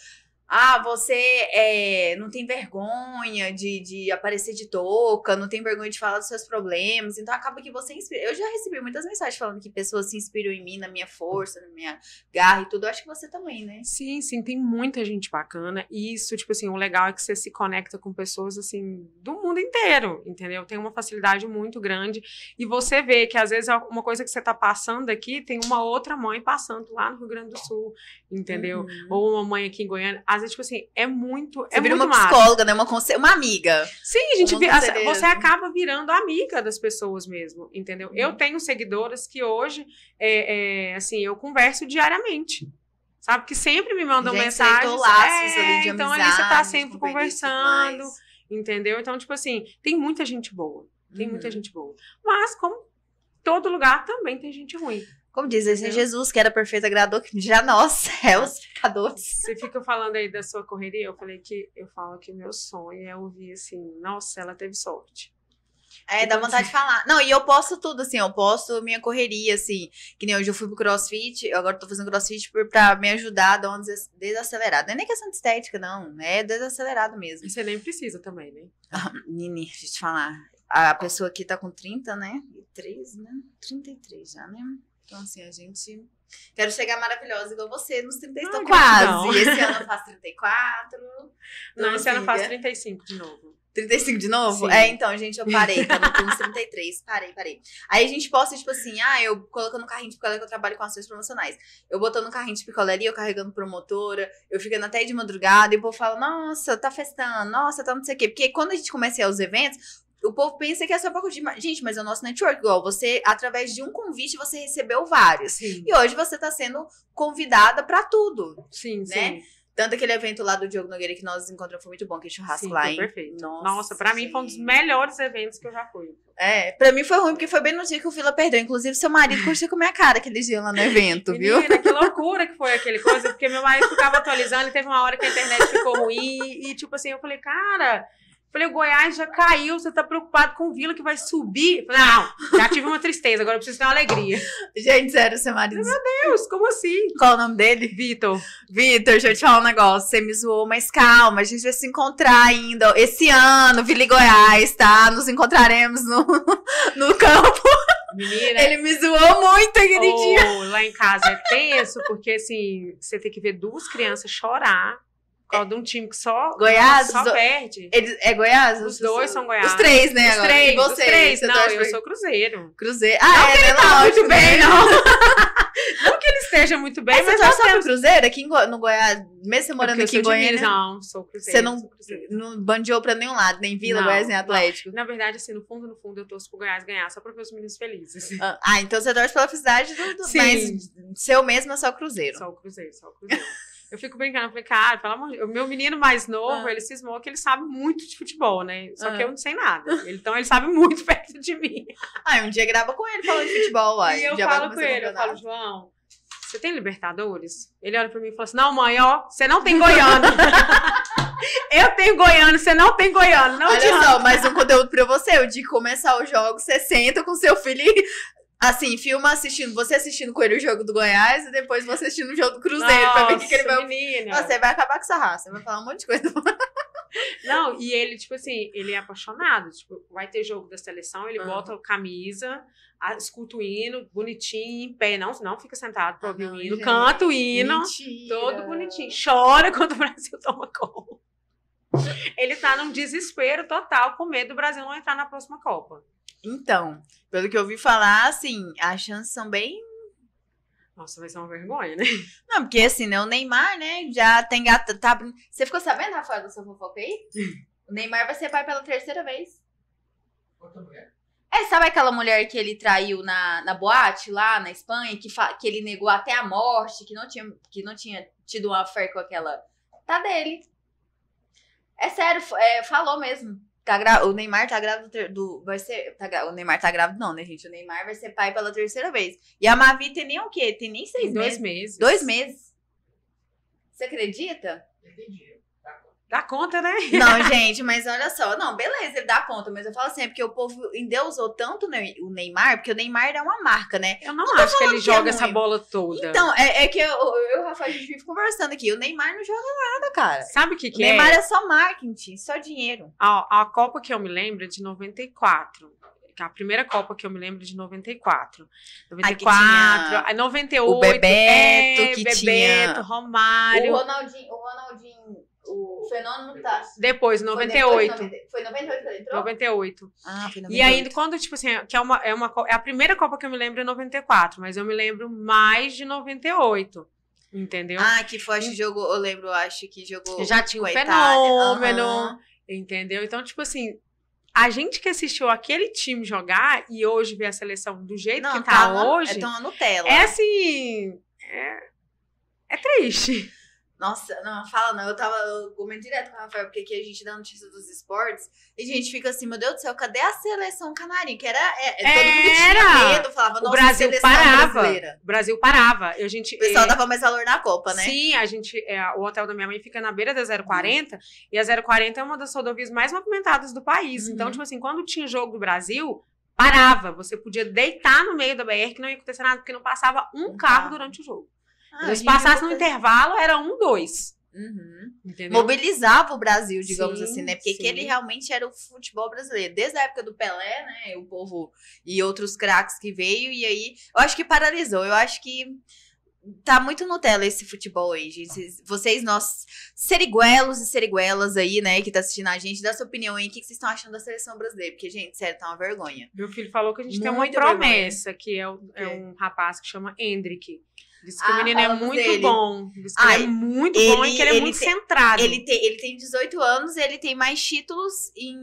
ah, você é, não tem vergonha de, de aparecer de touca, não tem vergonha de falar dos seus problemas. Então acaba que você inspira. Eu já recebi muitas mensagens falando
que pessoas se inspiram em mim, na minha força, na minha garra e tudo. Eu acho que você também, né? Sim, sim, tem muita gente bacana. E isso, tipo assim, o legal é que você se conecta com pessoas assim do mundo inteiro, entendeu? Tem uma facilidade muito grande. E você vê que às vezes uma coisa que você tá passando aqui tem uma outra mãe passando lá no Rio Grande do Sul, entendeu? Uhum. Ou uma mãe aqui em Goiânia casa. Tipo assim, é muito. É você é vira muito uma massa. psicóloga,
né? Uma, conce... uma amiga. Sim, a gente vira, você
acaba virando amiga das pessoas mesmo, entendeu? Eu uhum. tenho seguidoras que hoje, é, é, assim, eu converso diariamente. Sabe? Que sempre me mandam gente, mensagens. Laços é, ali de então amizade, ali você tá sempre conversando. Entendeu? Então, tipo assim, tem muita gente boa. Tem uhum. muita gente boa. Mas, como todo lugar, também tem gente
ruim. Como diz, esse Jesus, que era perfeito, agradou, que já nós, é os pecadores.
Você fica falando aí da sua correria, eu falei que eu falo que meu sonho é ouvir assim, nossa, ela teve sorte. É, dá vontade de falar. Não, e eu
posto tudo, assim, eu posto minha correria, assim, que nem hoje eu fui pro crossfit, eu agora tô fazendo crossfit pra me ajudar a dar uma des desacelerada. Não é nem questão de estética, não, é desacelerado mesmo. E você nem precisa também, né? Ah, Nini, deixa eu te falar, a pessoa aqui tá com 30, né? né? E 3, né? 33 já, né? Então, assim, a gente. Quero chegar maravilhosa igual você nos 30 Estou quase. Não. Esse ano eu faço 34. Não, não esse ano eu faço 35 de novo. 35 de novo? Sim. É, então, gente, eu parei. Tava com 33. Parei, parei. Aí a gente posta, tipo assim, ah, eu colocando no carrinho de picolé que eu trabalho com ações promocionais. Eu botando no carrinho de picolé eu carregando promotora, eu ficando até de madrugada, e o povo fala, nossa, tá festando, nossa, tá não sei o quê. Porque quando a gente começa a ir aos eventos, o povo pensa que é só pra curtir. Gente, mas é o nosso network. Igual você, através de um convite, você recebeu vários. Sim. E hoje você tá sendo convidada para tudo. Sim, né? sim. Tanto aquele evento lá do Diogo Nogueira que nós encontramos foi muito bom, que churrasco Sim, lá, hein? perfeito.
Nossa, Nossa pra mim foi um dos melhores eventos que eu já fui.
É, pra mim foi ruim, porque foi bem no dia que o Vila perdeu. Inclusive, seu marido curtiu com a minha cara aquele dia lá no evento, Menina,
viu? que loucura que foi aquele coisa, porque meu marido ficava atualizando e teve uma hora que a internet ficou ruim. E, tipo assim, eu falei, cara, Falei, o Goiás já caiu, você tá preocupado com o Vila que vai subir? Falei, não, já tive uma tristeza, agora eu preciso ter uma alegria. Gente, sério, seu marido. Meu Deus, como assim? Qual o nome dele? Vitor. Vitor, deixa eu te
falar um negócio. Você me zoou, mas calma, a gente vai se encontrar ainda. Esse ano, Vila e Goiás, tá? Nos encontraremos no, no campo.
Menina. Ele me zoou muito aquele oh, dia. Lá em casa é tenso, porque assim, você tem que ver duas crianças chorar causa é. de um time que só, Goiás, só perde. Eles, é Goiás? Os, dois são Goiás. Os três, né? Os agora. três. E você, os três. Você não, eu sou Cruzeiro. Cruzeiro. Ah, é, não é, que ele tá muito bem, né? não.
não que ele esteja muito bem, é, mas você torce pro Cruzeiro aqui no Goiás, mesmo você morando aqui em Goiânia? Não, sou Cruzeiro. Você não, não bandeou pra nenhum lado, nem Vila, não, Goiás, nem Atlético? Não.
Na verdade, assim, no fundo, no fundo, eu torço pro Goiás ganhar, só pra ver os meninos felizes. Ah,
ah, então você torce pela felicidade do... do Sim. Mas seu mesmo é só Cruzeiro. Só o Cruzeiro, só o Cruzeiro.
Eu fico brincando, falei, cara, pelo amor de Deus. O meu menino mais novo, ah. ele cismou que ele sabe muito de futebol, né? Só ah. que eu não sei nada. Então ele sabe muito perto de mim. Ah, um dia grava com ele falando de futebol, uai. E eu falo com ele, eu falo, João, você tem Libertadores? Ele olha pra mim e fala assim: não, mãe, ó, você não tem Goiânia. Eu tenho goiano, você não tem goiano. Não Olha só, mais
um conteúdo pra você. O de começar o jogo, você senta com seu filho e Assim, filma assistindo, você assistindo com ele o jogo do Goiás e depois você assistindo o jogo do Cruzeiro Nossa, pra ver o que, que, ele vai. Menina. você vai acabar com essa raça, vai falar um monte de coisa.
Não, e ele, tipo assim, ele é apaixonado. Tipo, vai ter jogo da seleção, ele uhum. bota a camisa, escuta o hino, bonitinho, em pé, não, não fica sentado pra ah, ouvir o hino, canta o hino, Mentira. todo bonitinho. Chora quando o Brasil toma gol. Ele tá num desespero total, com medo do Brasil não entrar na próxima Copa.
Então, pelo que eu ouvi falar, assim, as chances são bem
nossa, vai ser uma vergonha, né?
Não, porque assim, né? O Neymar, né? Já tem gata. Tá... Você ficou sabendo, Rafael, do seu fofoca aí? o Neymar vai ser pai pela terceira vez. Outra mulher? É, sabe aquela mulher que ele traiu na, na boate lá na Espanha, que, fa... que ele negou até a morte, que não tinha, que não tinha tido uma fé com aquela. Tá dele. É sério, é, falou mesmo. Tá gra... O Neymar tá grávido do. Vai ser. Tá gra... O Neymar tá grávido, não, né, gente? O Neymar vai ser pai pela terceira vez. E a Mavi tem nem o quê? Tem nem seis meses. Dois meses. Dois meses. Você acredita? Eu entendi. Dá conta, né? Não, gente, mas olha só. Não, beleza, ele dá conta, mas eu falo sempre assim, é que o povo endeusou tanto o Neymar, porque o Neymar é uma marca, né? Eu não, não acho que ele que é joga é essa
bola toda. Então,
é, é que eu, eu, Rafael, a gente vive conversando aqui. O Neymar não
joga nada, cara. Sabe o que, que o Neymar é? Neymar é só marketing, só dinheiro. A, a Copa que eu me lembro é de 94 a primeira Copa que eu me lembro é de 94. 94, aí 98. O Bebeto, é, que Bebeto, tinha... Romário. O
Ronaldinho, o Ronaldinho o fenômeno tá. Depois, 98. Foi, depois, foi 98 que ele entrou?
98. Ah, foi 98. E ainda quando, tipo assim, que é uma, é uma é a primeira Copa que eu me lembro é 94, mas eu me lembro mais de 98. Entendeu? Ah, que foi, acho que jogou, eu lembro, acho que jogou. Já tinha o fenômeno. Uhum. Entendeu? Então, tipo assim, a gente que assistiu aquele time jogar e hoje vê a seleção do jeito Não, que tá, tá hoje. É tão tá Nutella. É assim. É, é triste. Nossa,
não, fala não. Eu tava eu comendo direto com o Rafael, porque aqui a gente dá notícia dos esportes e a gente fica assim, meu Deus do céu, cadê a seleção canarinha? Que era. É, é, todo mundo tinha medo, falava, o Brasil parava. Brasileira. O
Brasil parava. A gente, o pessoal é, dava mais valor na Copa, né? Sim, a gente. É, o hotel da minha mãe fica na beira da 040 uhum. e a 040 é uma das rodovias mais movimentadas do país. Então, uhum. Então, tipo assim, quando tinha jogo do Brasil, parava. Você podia deitar no meio da BR que não ia acontecer nada, porque não passava um, um carro, carro durante o jogo. Ah, Eles passassem no intervalo, era um, dois.
Uhum.
Mobilizava o Brasil, digamos sim, assim, né? Porque ele
realmente era o futebol brasileiro. Desde a época do Pelé, né? O povo e outros craques que veio, e aí eu acho que paralisou. Eu acho que tá muito Nutella esse futebol aí, gente. Vocês, nós, seriguelos e seriguelas aí, né, que tá assistindo a gente, dá sua opinião aí, o que, vocês estão achando da seleção
brasileira? Porque, gente, sério, tá uma vergonha. Meu filho falou que a gente muito tem uma promessa, vergonha. que é, é, um rapaz que chama Hendrick. Diz que ah, o menino é muito dele. bom. Diz que ah, ele é muito ele, bom e que ele, ele é muito tem, centrado. Ele
tem, ele tem 18 anos, ele tem mais títulos em.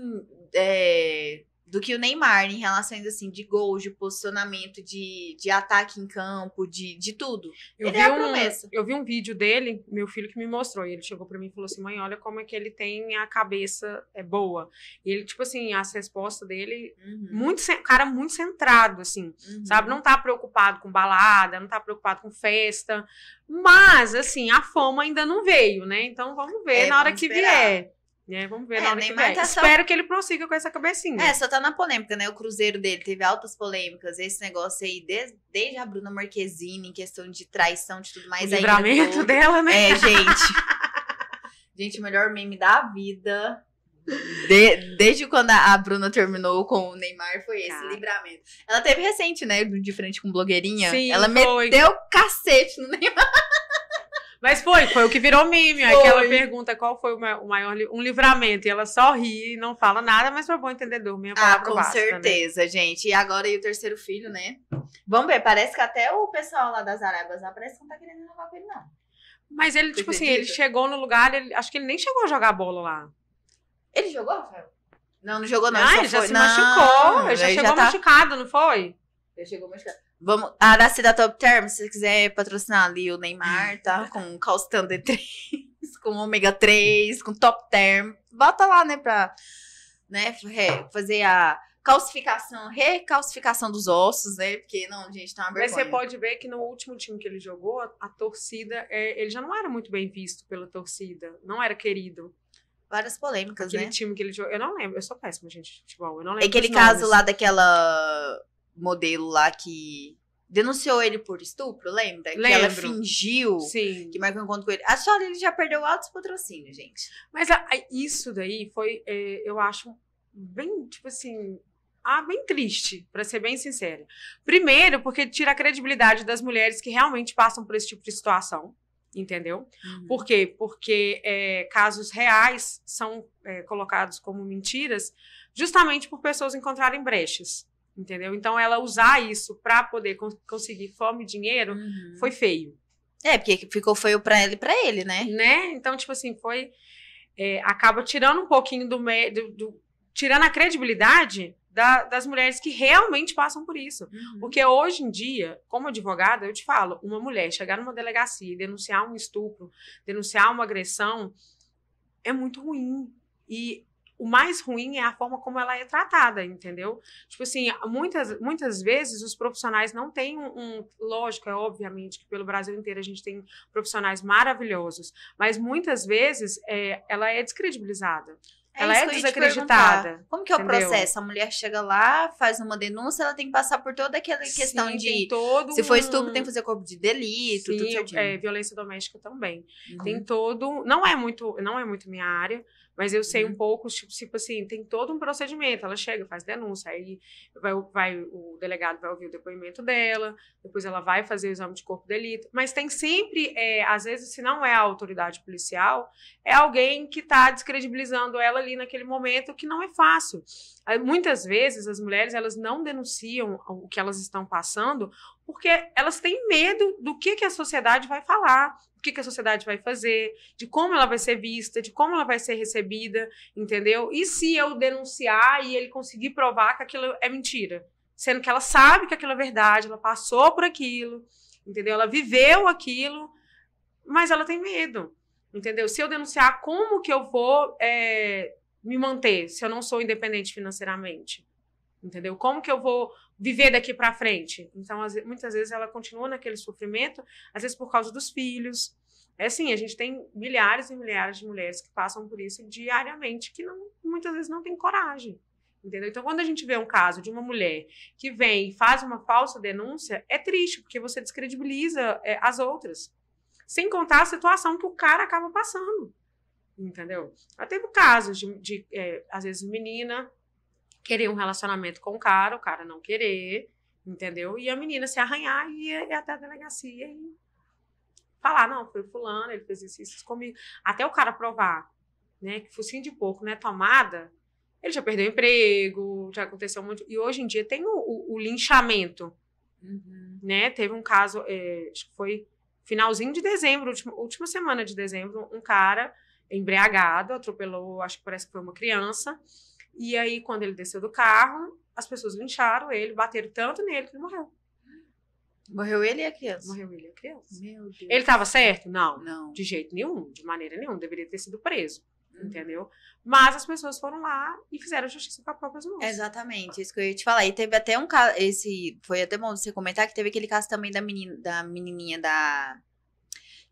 É, do que o Neymar em relação assim de gols, de posicionamento, de, de ataque
em campo, de, de tudo. Eu ele é a promessa. eu vi um vídeo dele, meu filho que me mostrou, e ele chegou para mim e falou assim: "Mãe, olha como é que ele tem a cabeça é boa". E ele tipo assim, as respostas dele uhum. muito cara muito centrado assim, uhum. sabe? Não tá preocupado com balada, não tá preocupado com festa, mas assim, a fama ainda não veio, né? Então vamos ver é, na hora que esperar. vier. É, vamos ver é, que vem. Tá só... Espero que ele prossiga com essa
cabecinha. É, só tá na polêmica, né? O cruzeiro dele teve altas polêmicas. Esse negócio aí, desde, desde a Bruna Marquezine, em questão de traição, de tudo mais. O livramento dela, né? É, gente. gente, o melhor meme da vida. De, desde quando a Bruna terminou com o Neymar, foi esse Cara. livramento. Ela teve recente, né? De frente com blogueirinha. Sim, ela foi. meteu
cacete no Neymar. Mas foi, foi o que virou meme. Foi. Aquela pergunta qual foi o maior um livramento. E ela só ri, não fala nada, mas foi bom entendedor. Minha ah, com basta, né? certeza,
né? gente. E agora e o terceiro filho, né?
Vamos ver, parece que
até o pessoal lá das Arábias lá parece que não tá querendo levar com ele, não.
Mas ele, tipo assim, ele chegou no lugar, ele, acho que ele nem chegou a jogar bola lá.
Ele jogou, Rafael?
Não, não jogou, não. Ah, ele já foi. se não, machucou. Ele já chegou já tá... machucado, não foi?
Ele chegou machucado. Vamos, a da Cida Top Term, se você quiser patrocinar ali o Neymar, tá? Com Calstan D3, com ômega 3, com Top Term. Bota lá, né, pra né, fazer a
calcificação,
recalcificação dos ossos, né?
Porque, não, gente, tá uma vergonha. Mas você pode ver que no último time que ele jogou, a, torcida, é, ele já não era muito bem visto pela torcida, não era querido. Várias polêmicas, Aquele né? time que ele jogou, eu não lembro, eu sou péssima, gente, de futebol, eu não é lembro. É Aquele caso lá
daquela modelo lá que denunciou ele por estupro, lembra? Lembro. Que ela fingiu Sim. que marcou um encontro com ele. A senhora ele já perdeu
altos patrocínios, gente. Mas a, a, isso daí foi, é, eu acho, bem, tipo assim, ah, bem triste, para ser bem sincera. Primeiro, porque tira a credibilidade das mulheres que realmente passam por esse tipo de situação. Entendeu? Uhum. Por quê? Porque é, casos reais são é, colocados como mentiras justamente por pessoas encontrarem brechas entendeu? Então ela usar isso para poder conseguir fome e dinheiro uhum. foi feio. É, porque ficou feio para ele e para ele, né? Né? Então, tipo assim, foi. É, acaba tirando um pouquinho do, do, do tirando a credibilidade da, das mulheres que realmente passam por isso. Uhum. Porque hoje em dia, como advogada, eu te falo, uma mulher chegar numa delegacia e denunciar um estupro, denunciar uma agressão, é muito ruim. E o mais ruim é a forma como ela é tratada, entendeu? Tipo assim, muitas, muitas vezes os profissionais não têm um, um, Lógico, é obviamente que pelo Brasil inteiro a gente tem profissionais maravilhosos, mas muitas vezes é, ela é descredibilizada. É ela é desacreditada. Como que é o entendeu? processo?
A mulher chega lá, faz uma denúncia, ela tem que passar por toda aquela Sim, questão de. se um... for estupro, tem que fazer
corpo de delito, Sim, tudo certinho. É, violência doméstica também. Uhum. Tem todo. Não é muito, não é muito minha área, mas eu sei uhum. um pouco, tipo, tipo, assim, tem todo um procedimento. Ela chega, faz denúncia, aí vai, vai, o delegado vai ouvir o depoimento dela, depois ela vai fazer o exame de corpo de delito. Mas tem sempre, é, às vezes, se não é a autoridade policial, é alguém que está descredibilizando ela ali naquele momento, que não é fácil. Muitas vezes as mulheres elas não denunciam o que elas estão passando porque elas têm medo do que, que a sociedade vai falar, do que, que a sociedade vai fazer, de como ela vai ser vista, de como ela vai ser recebida, entendeu? E se eu denunciar e ele conseguir provar que aquilo é mentira? Sendo que ela sabe que aquilo é verdade, ela passou por aquilo, entendeu? Ela viveu aquilo, mas ela tem medo, entendeu? Se eu denunciar, como que eu vou é, me manter se eu não sou independente financeiramente? Entendeu? Como que eu vou viver daqui para frente. Então, as, muitas vezes ela continua naquele sofrimento, às vezes por causa dos filhos. É assim, a gente tem milhares e milhares de mulheres que passam por isso diariamente, que não, muitas vezes não tem coragem. Entendeu? Então, quando a gente vê um caso de uma mulher que vem e faz uma falsa denúncia, é triste, porque você descredibiliza é, as outras. Sem contar a situação que o cara acaba passando. Entendeu? Eu teve casos de, de é, às vezes, menina querer um relacionamento com o cara, o cara não querer, entendeu? E a menina se arranhar e ir até a delegacia e falar, não, foi fulano, ele fez isso, isso comigo. Até o cara provar, né, que focinho de pouco, né, tomada, ele já perdeu emprego, já aconteceu muito. E hoje em dia tem o, o, o linchamento, uhum. né? Teve um caso, é, acho que foi finalzinho de dezembro, última, última semana de dezembro, um cara embriagado, atropelou, acho que parece que foi uma criança, e aí, quando ele desceu do carro, as pessoas lincharam ele, bateram tanto nele que ele morreu. Morreu ele e a criança? Morreu ele e a criança. Meu Deus. Ele estava certo? Não. Não. De jeito nenhum, de maneira nenhuma. Deveria ter sido preso. Hum. Entendeu? Mas as pessoas foram lá e fizeram justiça com as próprias
mãos. Exatamente, isso que eu ia te falar. E teve até um caso, esse, foi até bom você comentar, que teve aquele caso também da, menina, da menininha da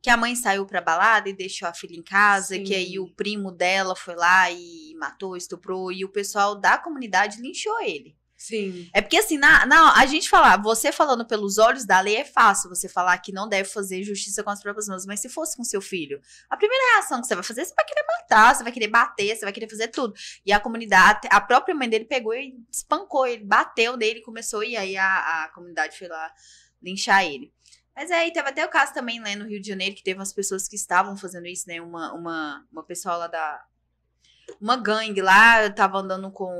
que a mãe saiu pra balada e deixou a filha em casa, Sim. que aí o primo dela foi lá e matou, estuprou, e o pessoal da comunidade linchou ele. Sim. É porque assim, na, na, a gente falar, você falando pelos olhos da lei é fácil, você falar que não deve fazer justiça com as próprias mãos, mas se fosse com seu filho, a primeira reação que você vai fazer, é você vai querer matar, você vai querer bater, você vai querer fazer tudo. E a comunidade, a própria mãe dele pegou e espancou ele, bateu nele, começou, e aí a, a comunidade foi lá linchar ele. Mas aí é, teve até o caso também, né, no Rio de Janeiro, que teve umas pessoas que estavam fazendo isso, né? Uma, uma, uma pessoa lá da. Uma gangue lá, tava andando com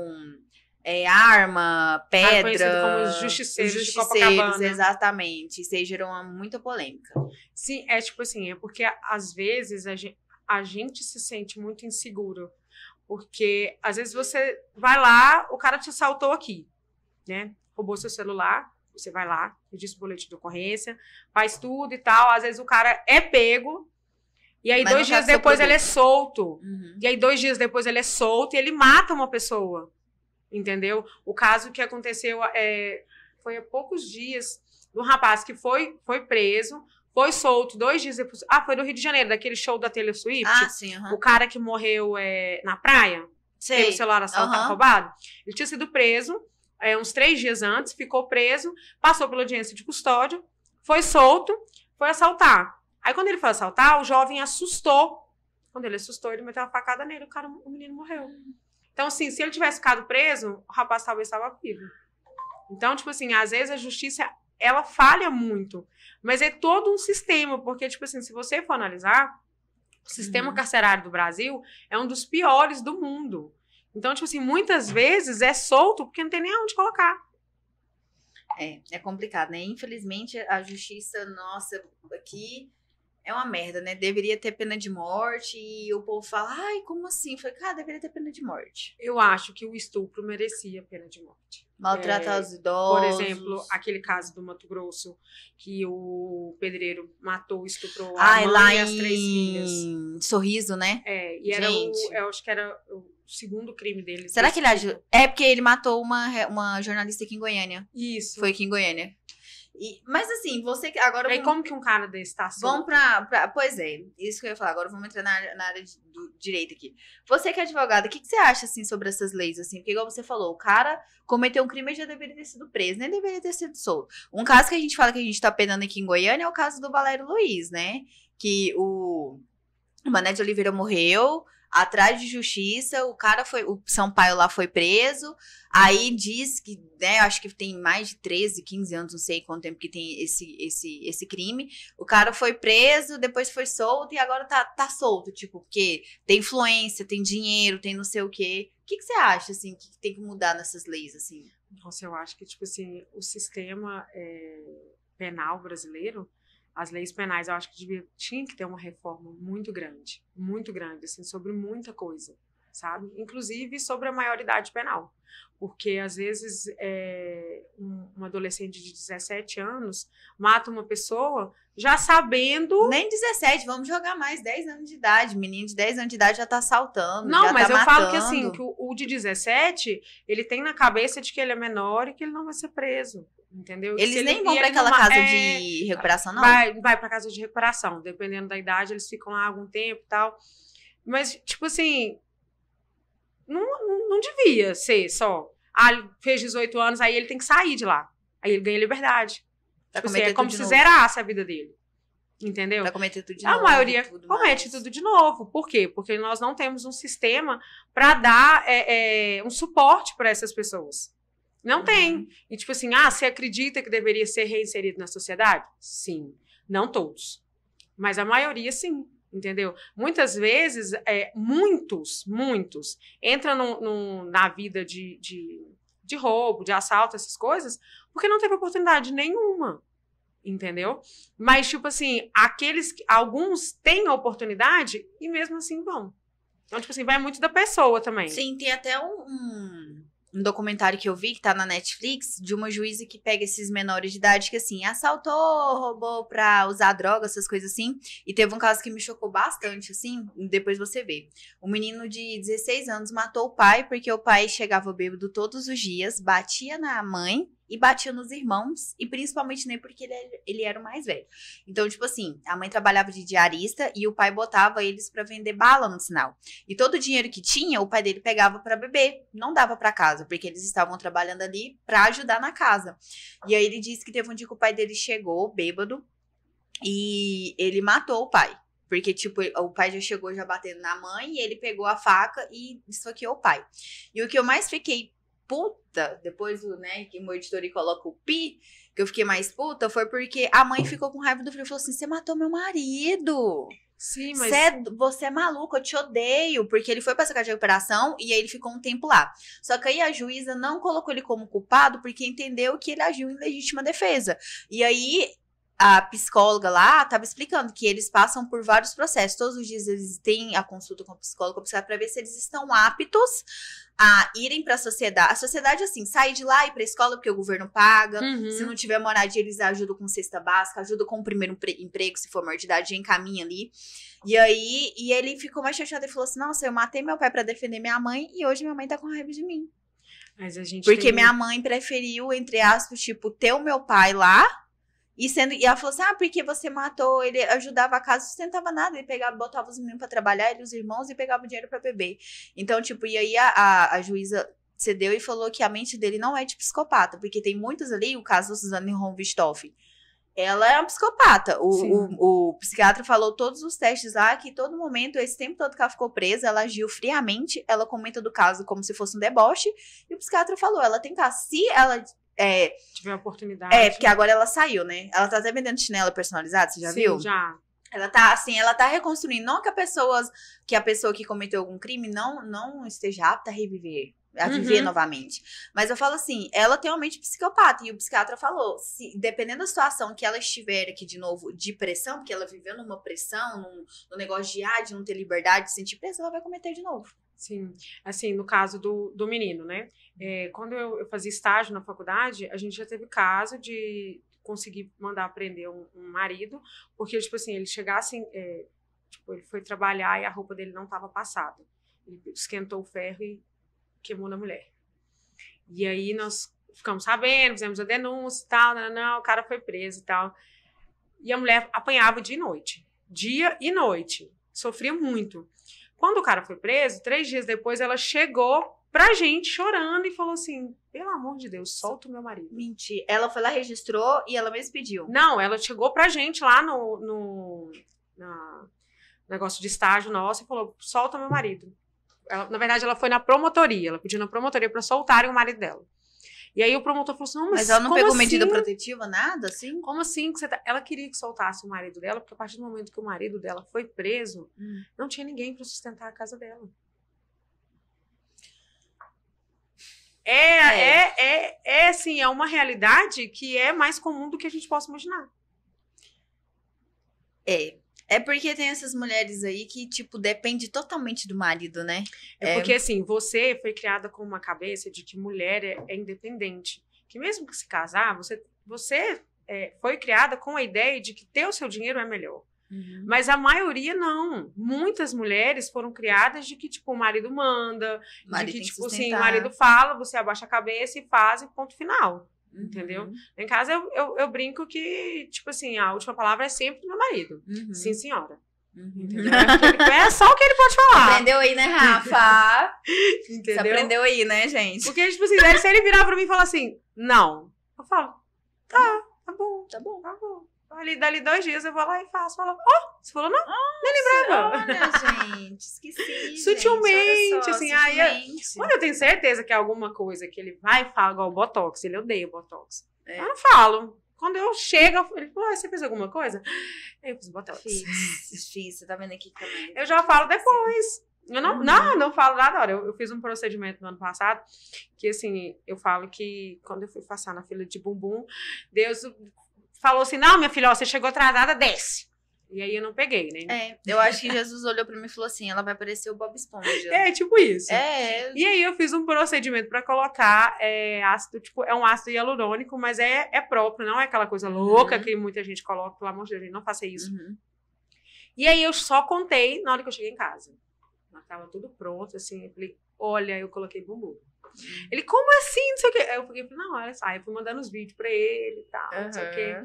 é, arma, ah, pedra. Ah, como justiceiros, justiceiros
exatamente. Isso aí gerou uma, muita polêmica. Sim, é tipo assim, é porque às vezes a gente, a gente se sente muito inseguro. Porque às vezes você vai lá, o cara te assaltou aqui, né? Roubou seu celular, você vai lá, registra o boletim de ocorrência, faz tudo e tal. Às vezes o cara é pego, e aí Mas dois dias depois ele é solto. Uhum. E aí dois dias depois ele é solto e ele mata uma pessoa. Entendeu? O caso que aconteceu é, foi há poucos dias do rapaz que foi, foi preso, foi solto dois dias depois. Ah, foi no Rio de Janeiro, daquele show da Taylor Swift. Ah, sim, O cara que morreu é, na praia, Sei. teve o celular assaltado, uhum. roubado. Ele tinha sido preso, é, uns três dias antes, ficou preso, passou pela audiência de custódia, foi solto, foi assaltar. Aí quando ele foi assaltar, o jovem assustou. Quando ele assustou, ele meteu uma facada nele, o cara, o menino morreu. Então, assim, se ele tivesse ficado preso, o rapaz talvez estava vivo. Então, tipo assim, às vezes a justiça ela falha muito, mas é todo um sistema, porque tipo assim, se você for analisar, o sistema uhum. carcerário do Brasil é um dos piores do mundo. Então, tipo assim, muitas vezes é solto porque não tem nem onde colocar. É, é complicado,
né? Infelizmente, a justiça nossa aqui é uma merda, né? Deveria ter pena de morte e o povo fala, ai, como assim? Foi, cara, deveria ter pena de morte. Eu
acho que o estupro merecia pena de morte. Maltratar é, os idosos. Por exemplo, aquele caso do Mato Grosso, que o pedreiro matou, estuprou ai, a mãe lá e as
três filhas. Sorriso, né? É, e era o,
eu acho que era o segundo crime dele. Será que ele agiu?
É porque ele matou uma, uma jornalista aqui em Goiânia. Isso. Foi aqui em Goiânia.
E, mas assim, você que agora. E como que um cara desse tá solto? Vamos
pra, pra, Pois é, isso que eu ia falar. Agora vamos entrar na, na área de, do direito aqui. Você que é advogada, o que, que, você acha assim sobre essas leis? assim Porque, igual você falou, o cara cometeu um crime e já deveria ter sido preso, nem deveria ter sido solto. Um caso que a gente fala que a gente tá penando aqui em Goiânia é o caso do Valério Luiz, né? Que o Mané de Oliveira morreu, atrás de justiça. O cara foi, o Sampaio lá foi preso. Aí diz que, né, acho que tem mais de 13, 15 anos, não sei quanto tempo que tem esse, esse, esse crime. O cara foi preso, depois foi solto e agora tá, tá solto, tipo, porque tem influência, tem dinheiro, tem não sei o quê. O que, que você acha, assim, que tem que mudar
nessas leis, assim? Nossa, eu acho que, tipo assim, o sistema é, penal brasileiro, as leis penais, eu acho que devia, tinha que ter uma reforma muito grande, muito grande, assim, sobre muita coisa, sabe? Inclusive sobre a maioridade penal, porque às vezes é, um, um, adolescente de 17 anos mata uma pessoa já sabendo... Nem 17, vamos jogar mais, 10 anos de idade,
menino de 10 anos de idade já tá assaltando,
Não, mas tá eu matando. falo que assim, que o, o de 17, ele tem na cabeça de que ele é menor e que ele não vai ser preso. Entendeu? Eles se nem ele, vão para aquela numa, casa é, de recuperação, não? Vai, vai para casa de recuperação, dependendo da idade, eles ficam lá algum tempo e tal. Mas, tipo assim, não, não devia ser só. Ah, fez 18 anos, aí ele tem que sair de lá. Aí ele ganha liberdade. tipo assim, é como se novo. zerasse a vida dele. Entendeu? Vai cometer tudo de a novo. A maioria tudo comete mais. tudo de novo. Por quê? Porque nós não temos um sistema para dar é, é, um suporte para essas pessoas. Não tem. Uhum. E tipo assim, ah, você acredita que deveria ser reinserido na sociedade? Sim. Não todos. Mas a maioria, sim. Entendeu? Muitas vezes, é, muitos, muitos, entram no, no, na vida de, de, de roubo, de assalto, essas coisas, porque não teve oportunidade nenhuma entendeu? Mas, tipo assim, aqueles alguns têm a oportunidade e mesmo assim vão. Então, tipo assim, vai muito da pessoa também. Sim,
tem até um, um um documentário que eu vi, que tá na Netflix, de uma juíza que pega esses menores de idade que, assim, assaltou, roubou pra usar droga, essas coisas assim. E teve um caso que me chocou bastante, assim, depois você vê. Um menino de 16 anos matou o pai porque o pai chegava bêbado todos os dias, batia na mãe e batia nos irmãos, e principalmente nele né, porque ele, é, ele era o mais velho. Então, tipo assim, a mãe trabalhava de diarista e o pai botava eles para vender bala no sinal. E todo o dinheiro que tinha, o pai dele pegava para beber, não dava para casa, porque eles estavam trabalhando ali para ajudar na casa. E aí ele disse que teve um dia que o pai dele chegou, bêbado, e ele matou o pai. Porque, tipo, o pai já chegou já batendo na mãe e ele pegou a faca e esfaqueou o pai. E o que eu mais fiquei puta, depois né, que meu editor coloca o pi, que eu fiquei mais puta, foi porque a mãe ficou com raiva do filho e falou assim: você matou meu marido. Sim, mas. Cê, é você é maluco, eu te odeio. Porque ele foi pra essa casa de recuperação e aí ele ficou um tempo lá. Só que aí a juíza não colocou ele como culpado porque entendeu que ele agiu em legítima defesa. E aí a psicóloga lá estava explicando que eles passam por vários processos. Todos os dias eles têm a consulta com o psicólogo para ver se eles estão aptos a irem para a sociedade. A sociedade, assim, sai de lá e para a escola porque o governo paga. Uhum. Se não tiver moradia, eles ajudam com cesta básica, ajudam com o primeiro emprego, se for maior de idade, encaminha ali. E aí, e ele ficou mais chateado e falou assim: Nossa, eu matei meu pai para defender minha mãe e hoje minha mãe tá com raiva de mim. Porque tem... minha mãe preferiu, entre aspas, tipo, ter o meu pai lá e, sendo, e ela falou assim: ah, porque você matou, ele ajudava a casa, sustentava nada, ele pegava, botava os meninos pra trabalhar, ele os irmãos, e pegava o dinheiro pra beber. Então, tipo, e aí a, a, a juíza cedeu e falou que a mente dele não é de psicopata, porque tem muitos ali, o caso da Suzanne Ronvistoffen, ela é uma psicopata. O, o, o, psiquiatra falou todos os testes lá que todo momento, esse tempo todo que ela ficou presa, ela agiu friamente, ela comenta do caso como se fosse um deboche, e o psiquiatra falou: ela tem caso. Se ela é,
Tive uma oportunidade. É, porque
agora ela saiu, né? Ela tá até vendendo chinelo personalizado, você já Sim, viu? já. Ela tá assim, ela tá reconstruindo, não que a pessoa que a pessoa que cometeu algum crime não não esteja apta a reviver, a viver uhum. novamente. Mas eu falo assim, ela tem uma mente psicopata e o psiquiatra falou, se dependendo da situação que ela estiver aqui de novo, de pressão, porque ela viveu numa pressão, num, num negócio de ah, de não ter liberdade,
de sentir pressão, ela vai cometer de novo. Sim. Assim, no caso do, do menino, né? Uhum. É, quando eu, eu, fazia estágio na faculdade, a gente já teve caso de conseguir mandar prender um, um marido, porque, tipo assim, ele chegasse. É, tipo, ele foi trabalhar e a roupa dele não estava passada. Ele esquentou o ferro e queimou na mulher. E aí nós ficamos sabendo, fizemos a denúncia e tal, não, não, o cara foi preso e tal. E a mulher apanhava dia e noite. Dia e noite. Sofria muito. Quando o cara foi preso, três dias depois ela chegou pra gente chorando e falou assim: pelo amor de Deus, solta o meu marido. Mentira. Ela foi lá, registrou e ela mesmo pediu. Não, ela chegou pra gente lá no, no na, negócio de estágio nosso e falou: solta meu marido. Ela, na verdade, ela foi na promotoria, ela pediu na promotoria para soltarem o marido dela. E aí o promotor falou assim: não, mas. Mas ela não pegou assim? medida protetiva, nada assim? Como assim? Que você tá... Ela queria que soltasse o marido dela, porque a partir do momento que o marido dela foi preso, hum. não tinha ninguém para sustentar a casa dela. É, é, é, é, é assim, é uma realidade que é mais comum do que a gente possa imaginar. É, é porque tem essas mulheres aí que, tipo, depende
totalmente do marido, né? É, é... porque, assim,
você foi criada com uma cabeça de que mulher é, é independente. Que mesmo que se casar, você, você é, foi criada com a ideia de que ter o seu dinheiro é melhor. Uhum. Mas a maioria não. Muitas mulheres foram criadas de que, tipo, o marido manda, o marido de que, tipo, sim, o marido fala, você abaixa a cabeça e faz e ponto final entendeu? Uhum. Em casa eu, eu, eu, brinco que, tipo assim, a última palavra é sempre do meu marido. Uhum. Sim, senhora. Uhum. É só o que ele pode falar. Aprendeu aí, né, Rafa? entendeu? Você aprendeu aí, né, gente? Porque, tipo assim, daí se ele virar pra mim e falar assim, não, eu falo, tá, tá bom, tá bom, tá bom. Ali, dali dois dias eu vou lá e faço. Fala, ó, oh, você falou não? Ah, Nem lembrava. Olha, gente, esqueci. Sutilmente, gente, só, assim. É sutilmente. Aí, olha eu tenho certeza que é alguma coisa que ele vai falar, igual o Botox, ele odeia Botox. É. Eu não falo. Quando eu chego, ele fala, você fez alguma coisa? Eu fiz Botox. Fiz, fiz, você tá vendo aqui também. Eu já falo depois. Eu não, uhum. não, não falo nada. Olha, eu, eu, fiz um procedimento no ano passado que, assim, eu falo que quando eu fui passar na fila de bumbum, Deus falou assim: não, minha filha, ó, você chegou atrasada, desce. E aí eu não peguei, né? É, eu acho que Jesus olhou pra mim e falou assim:
ela vai parecer o Bob Esponja.
É, tipo isso. É. E aí eu fiz um procedimento pra colocar é, ácido, tipo, é um ácido hialurônico, mas é, é próprio, não é aquela coisa uhum. louca uhum. que muita gente coloca, pelo amor de Deus, não faça isso. Uhum. E aí eu só contei na hora que eu cheguei em casa. Ela tava tudo pronto, assim, eu falei: olha, eu coloquei bumbum. Ele, como assim? Não sei o quê. Aí eu fiquei, não, olha só. Aí eu fui mandando os vídeos pra ele e tal, uhum. não sei o quê.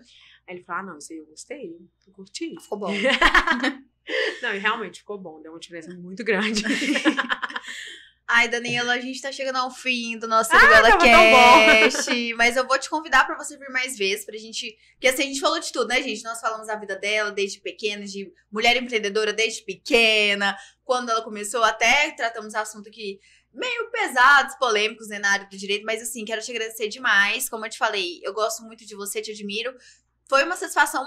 Aí ele falou, ah, não, isso aí eu gostei, eu curti. Ficou bom. não, e realmente ficou bom, deu uma diferença muito grande.
Ai, Daniela, a gente tá chegando ao fim do nosso ah, Daniela Cast. Mas eu vou te convidar para você vir mais vezes pra gente. Porque assim, a gente falou de tudo, né, gente? Nós falamos da vida dela desde pequena, de mulher empreendedora desde pequena, quando ela começou, até tratamos assunto que meio pesados, polêmicos né, na área do direito, mas assim, quero te agradecer demais. Como eu te falei, eu gosto muito de você, te admiro. Foi uma satisfação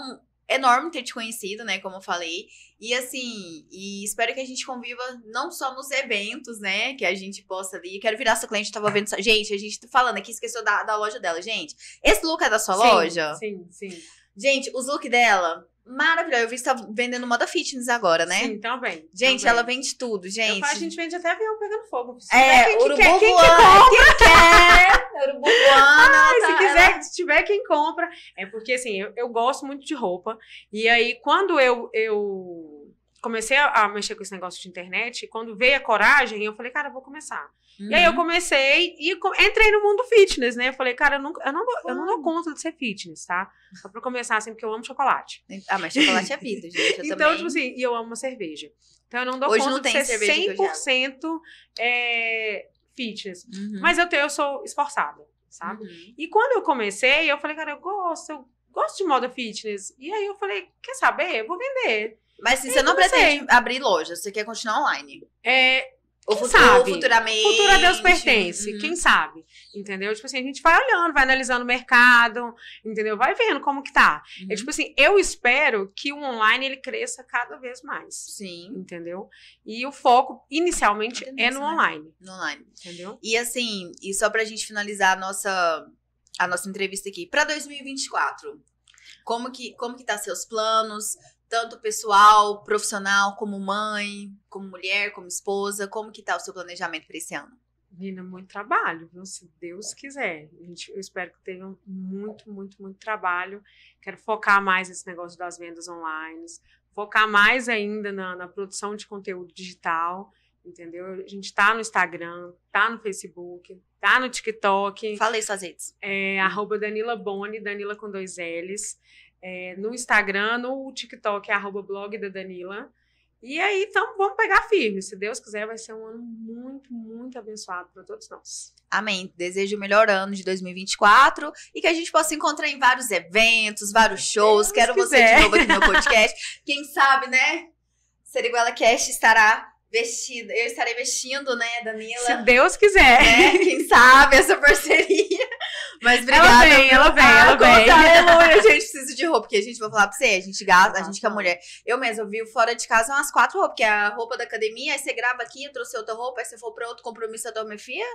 enorme ter te conhecido, né, como eu falei. E assim, e espero que a gente conviva não só nos eventos, né, que a gente possa ali. quero virar sua cliente, eu tava vendo, gente, a gente tá falando aqui, esqueceu da, da loja dela, gente. Esse look é da sua sim, loja? Sim, sim. Gente, os looks dela Maravilhosa. Eu vi que você tá vendendo moda fitness agora, né? Sim,
também. Gente, também. ela vende tudo, gente. a gente vende até avião pegando fogo. É, quem quer, quem quem quer. urubu Ai, tá, se quiser, ela... se tiver quem compra. É porque, assim, eu, eu, gosto muito de roupa. E aí, quando eu, eu comecei a, a mexer com esse negócio de internet, quando veio a coragem, eu falei, cara, eu vou começar. Uhum. E aí eu uhum. comecei e entrei no mundo fitness, né? Eu falei, cara, eu não, eu não, eu não dou conta de ser fitness, tá? Só pra começar, assim, porque eu amo chocolate. Ah, mas chocolate é vida, gente. então, também... tipo assim, e eu amo uma cerveja. Então eu não dou Hoje conta não de ser 100% é, fitness. Uhum. Mas eu, tenho, eu sou esforçada, sabe? Uhum. E quando eu comecei, eu falei, cara, eu gosto, eu gosto de moda fitness. E aí eu falei, quer saber? Eu vou vender. Mas assim, você não comecei. pretende abrir loja, você quer continuar online? É, quem ou sabe? Futuramente. Futuro a Deus pertence, uhum. quem sabe? Entendeu? Tipo assim, a gente vai olhando, vai analisando o mercado, entendeu? Vai vendo como que tá. É uhum. É tipo assim, eu espero que o online ele cresça cada vez mais. Sim. Entendeu? E o foco inicialmente é no né? online. No online. Entendeu? E assim, e só pra gente
finalizar a nossa a nossa entrevista aqui, para 2024. Como que como que tá seus planos? tanto pessoal, profissional, como mãe, como
mulher, como esposa? Como que tá o seu planejamento para esse ano? Nina, muito trabalho, viu? se Deus quiser. Gente, eu espero que tenham muito, muito, muito trabalho. Quero focar mais nesse negócio das vendas online, focar mais ainda na, na produção de conteúdo digital entendeu? A gente está no Instagram, tá no Facebook, tá no TikTok. Falei suas redes. É, arroba Danila Boni, Danila com dois L's. É, no Instagram, no TikTok, é arroba blog da Danila. E aí, então, vamos pegar firme. Se Deus quiser, vai ser um ano muito, muito abençoado para todos nós. Amém. Desejo
o melhor ano de 2024 e que a gente possa encontrar em vários eventos, vários shows. Quero quiser. você de novo aqui no meu podcast. Quem sabe, né? Seriguela Cast estará vestida eu estarei vestindo, né, Danila? Se
Deus quiser. Né, quem sabe essa
parceria. Mas obrigada. Ela vem, ela vem, ela vem. Aleluia, a gente precisa de roupa, porque a gente, vou falar pra você, a gente gasta, a gente que é mulher. Eu mesma, eu vi fora de casa umas quatro roupas, que é a roupa da academia, aí você grava aqui, eu trouxe outra roupa, aí você for pra outro compromisso, da minha filha.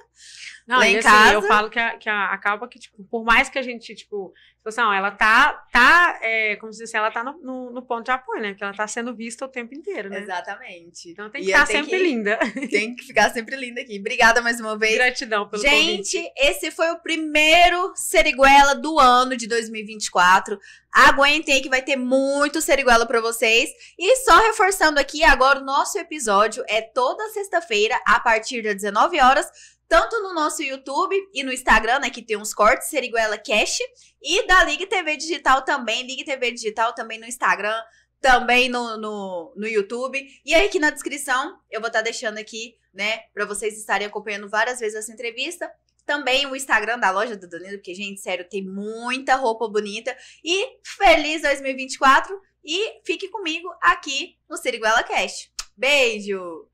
Não, lá em assim, casa. eu falo
que, a, que a, acaba que, tipo, por mais que a gente, tipo, situação, assim, ela tá, tá é, como se diz, assim, ela tá no, no, no, ponto de apoio, né? Porque ela tá sendo vista o tempo inteiro, né? Exatamente. Então tem que estar tá sempre que,
linda. Tem que ficar sempre linda aqui. Obrigada mais uma vez. Gratidão pelo Gente, convite. esse foi o primeiro Seriguela do ano de 2024. Aguentem aí que vai ter muito Seriguela para vocês. E só reforçando aqui, agora o nosso episódio é toda sexta-feira, a partir das 19 horas tanto no nosso YouTube e no Instagram, né, que tem uns cortes, Seriguela Cash, e da Ligue TV Digital também, Ligue TV Digital também no Instagram, também no, no, no YouTube. E aí aqui na descrição eu vou estar tá deixando aqui, né, para vocês estarem acompanhando várias vezes essa entrevista. Também o Instagram da loja do Danilo, porque, gente, sério, tem muita roupa bonita. E feliz 2024 e fique comigo aqui no Seriguela Cash Beijo!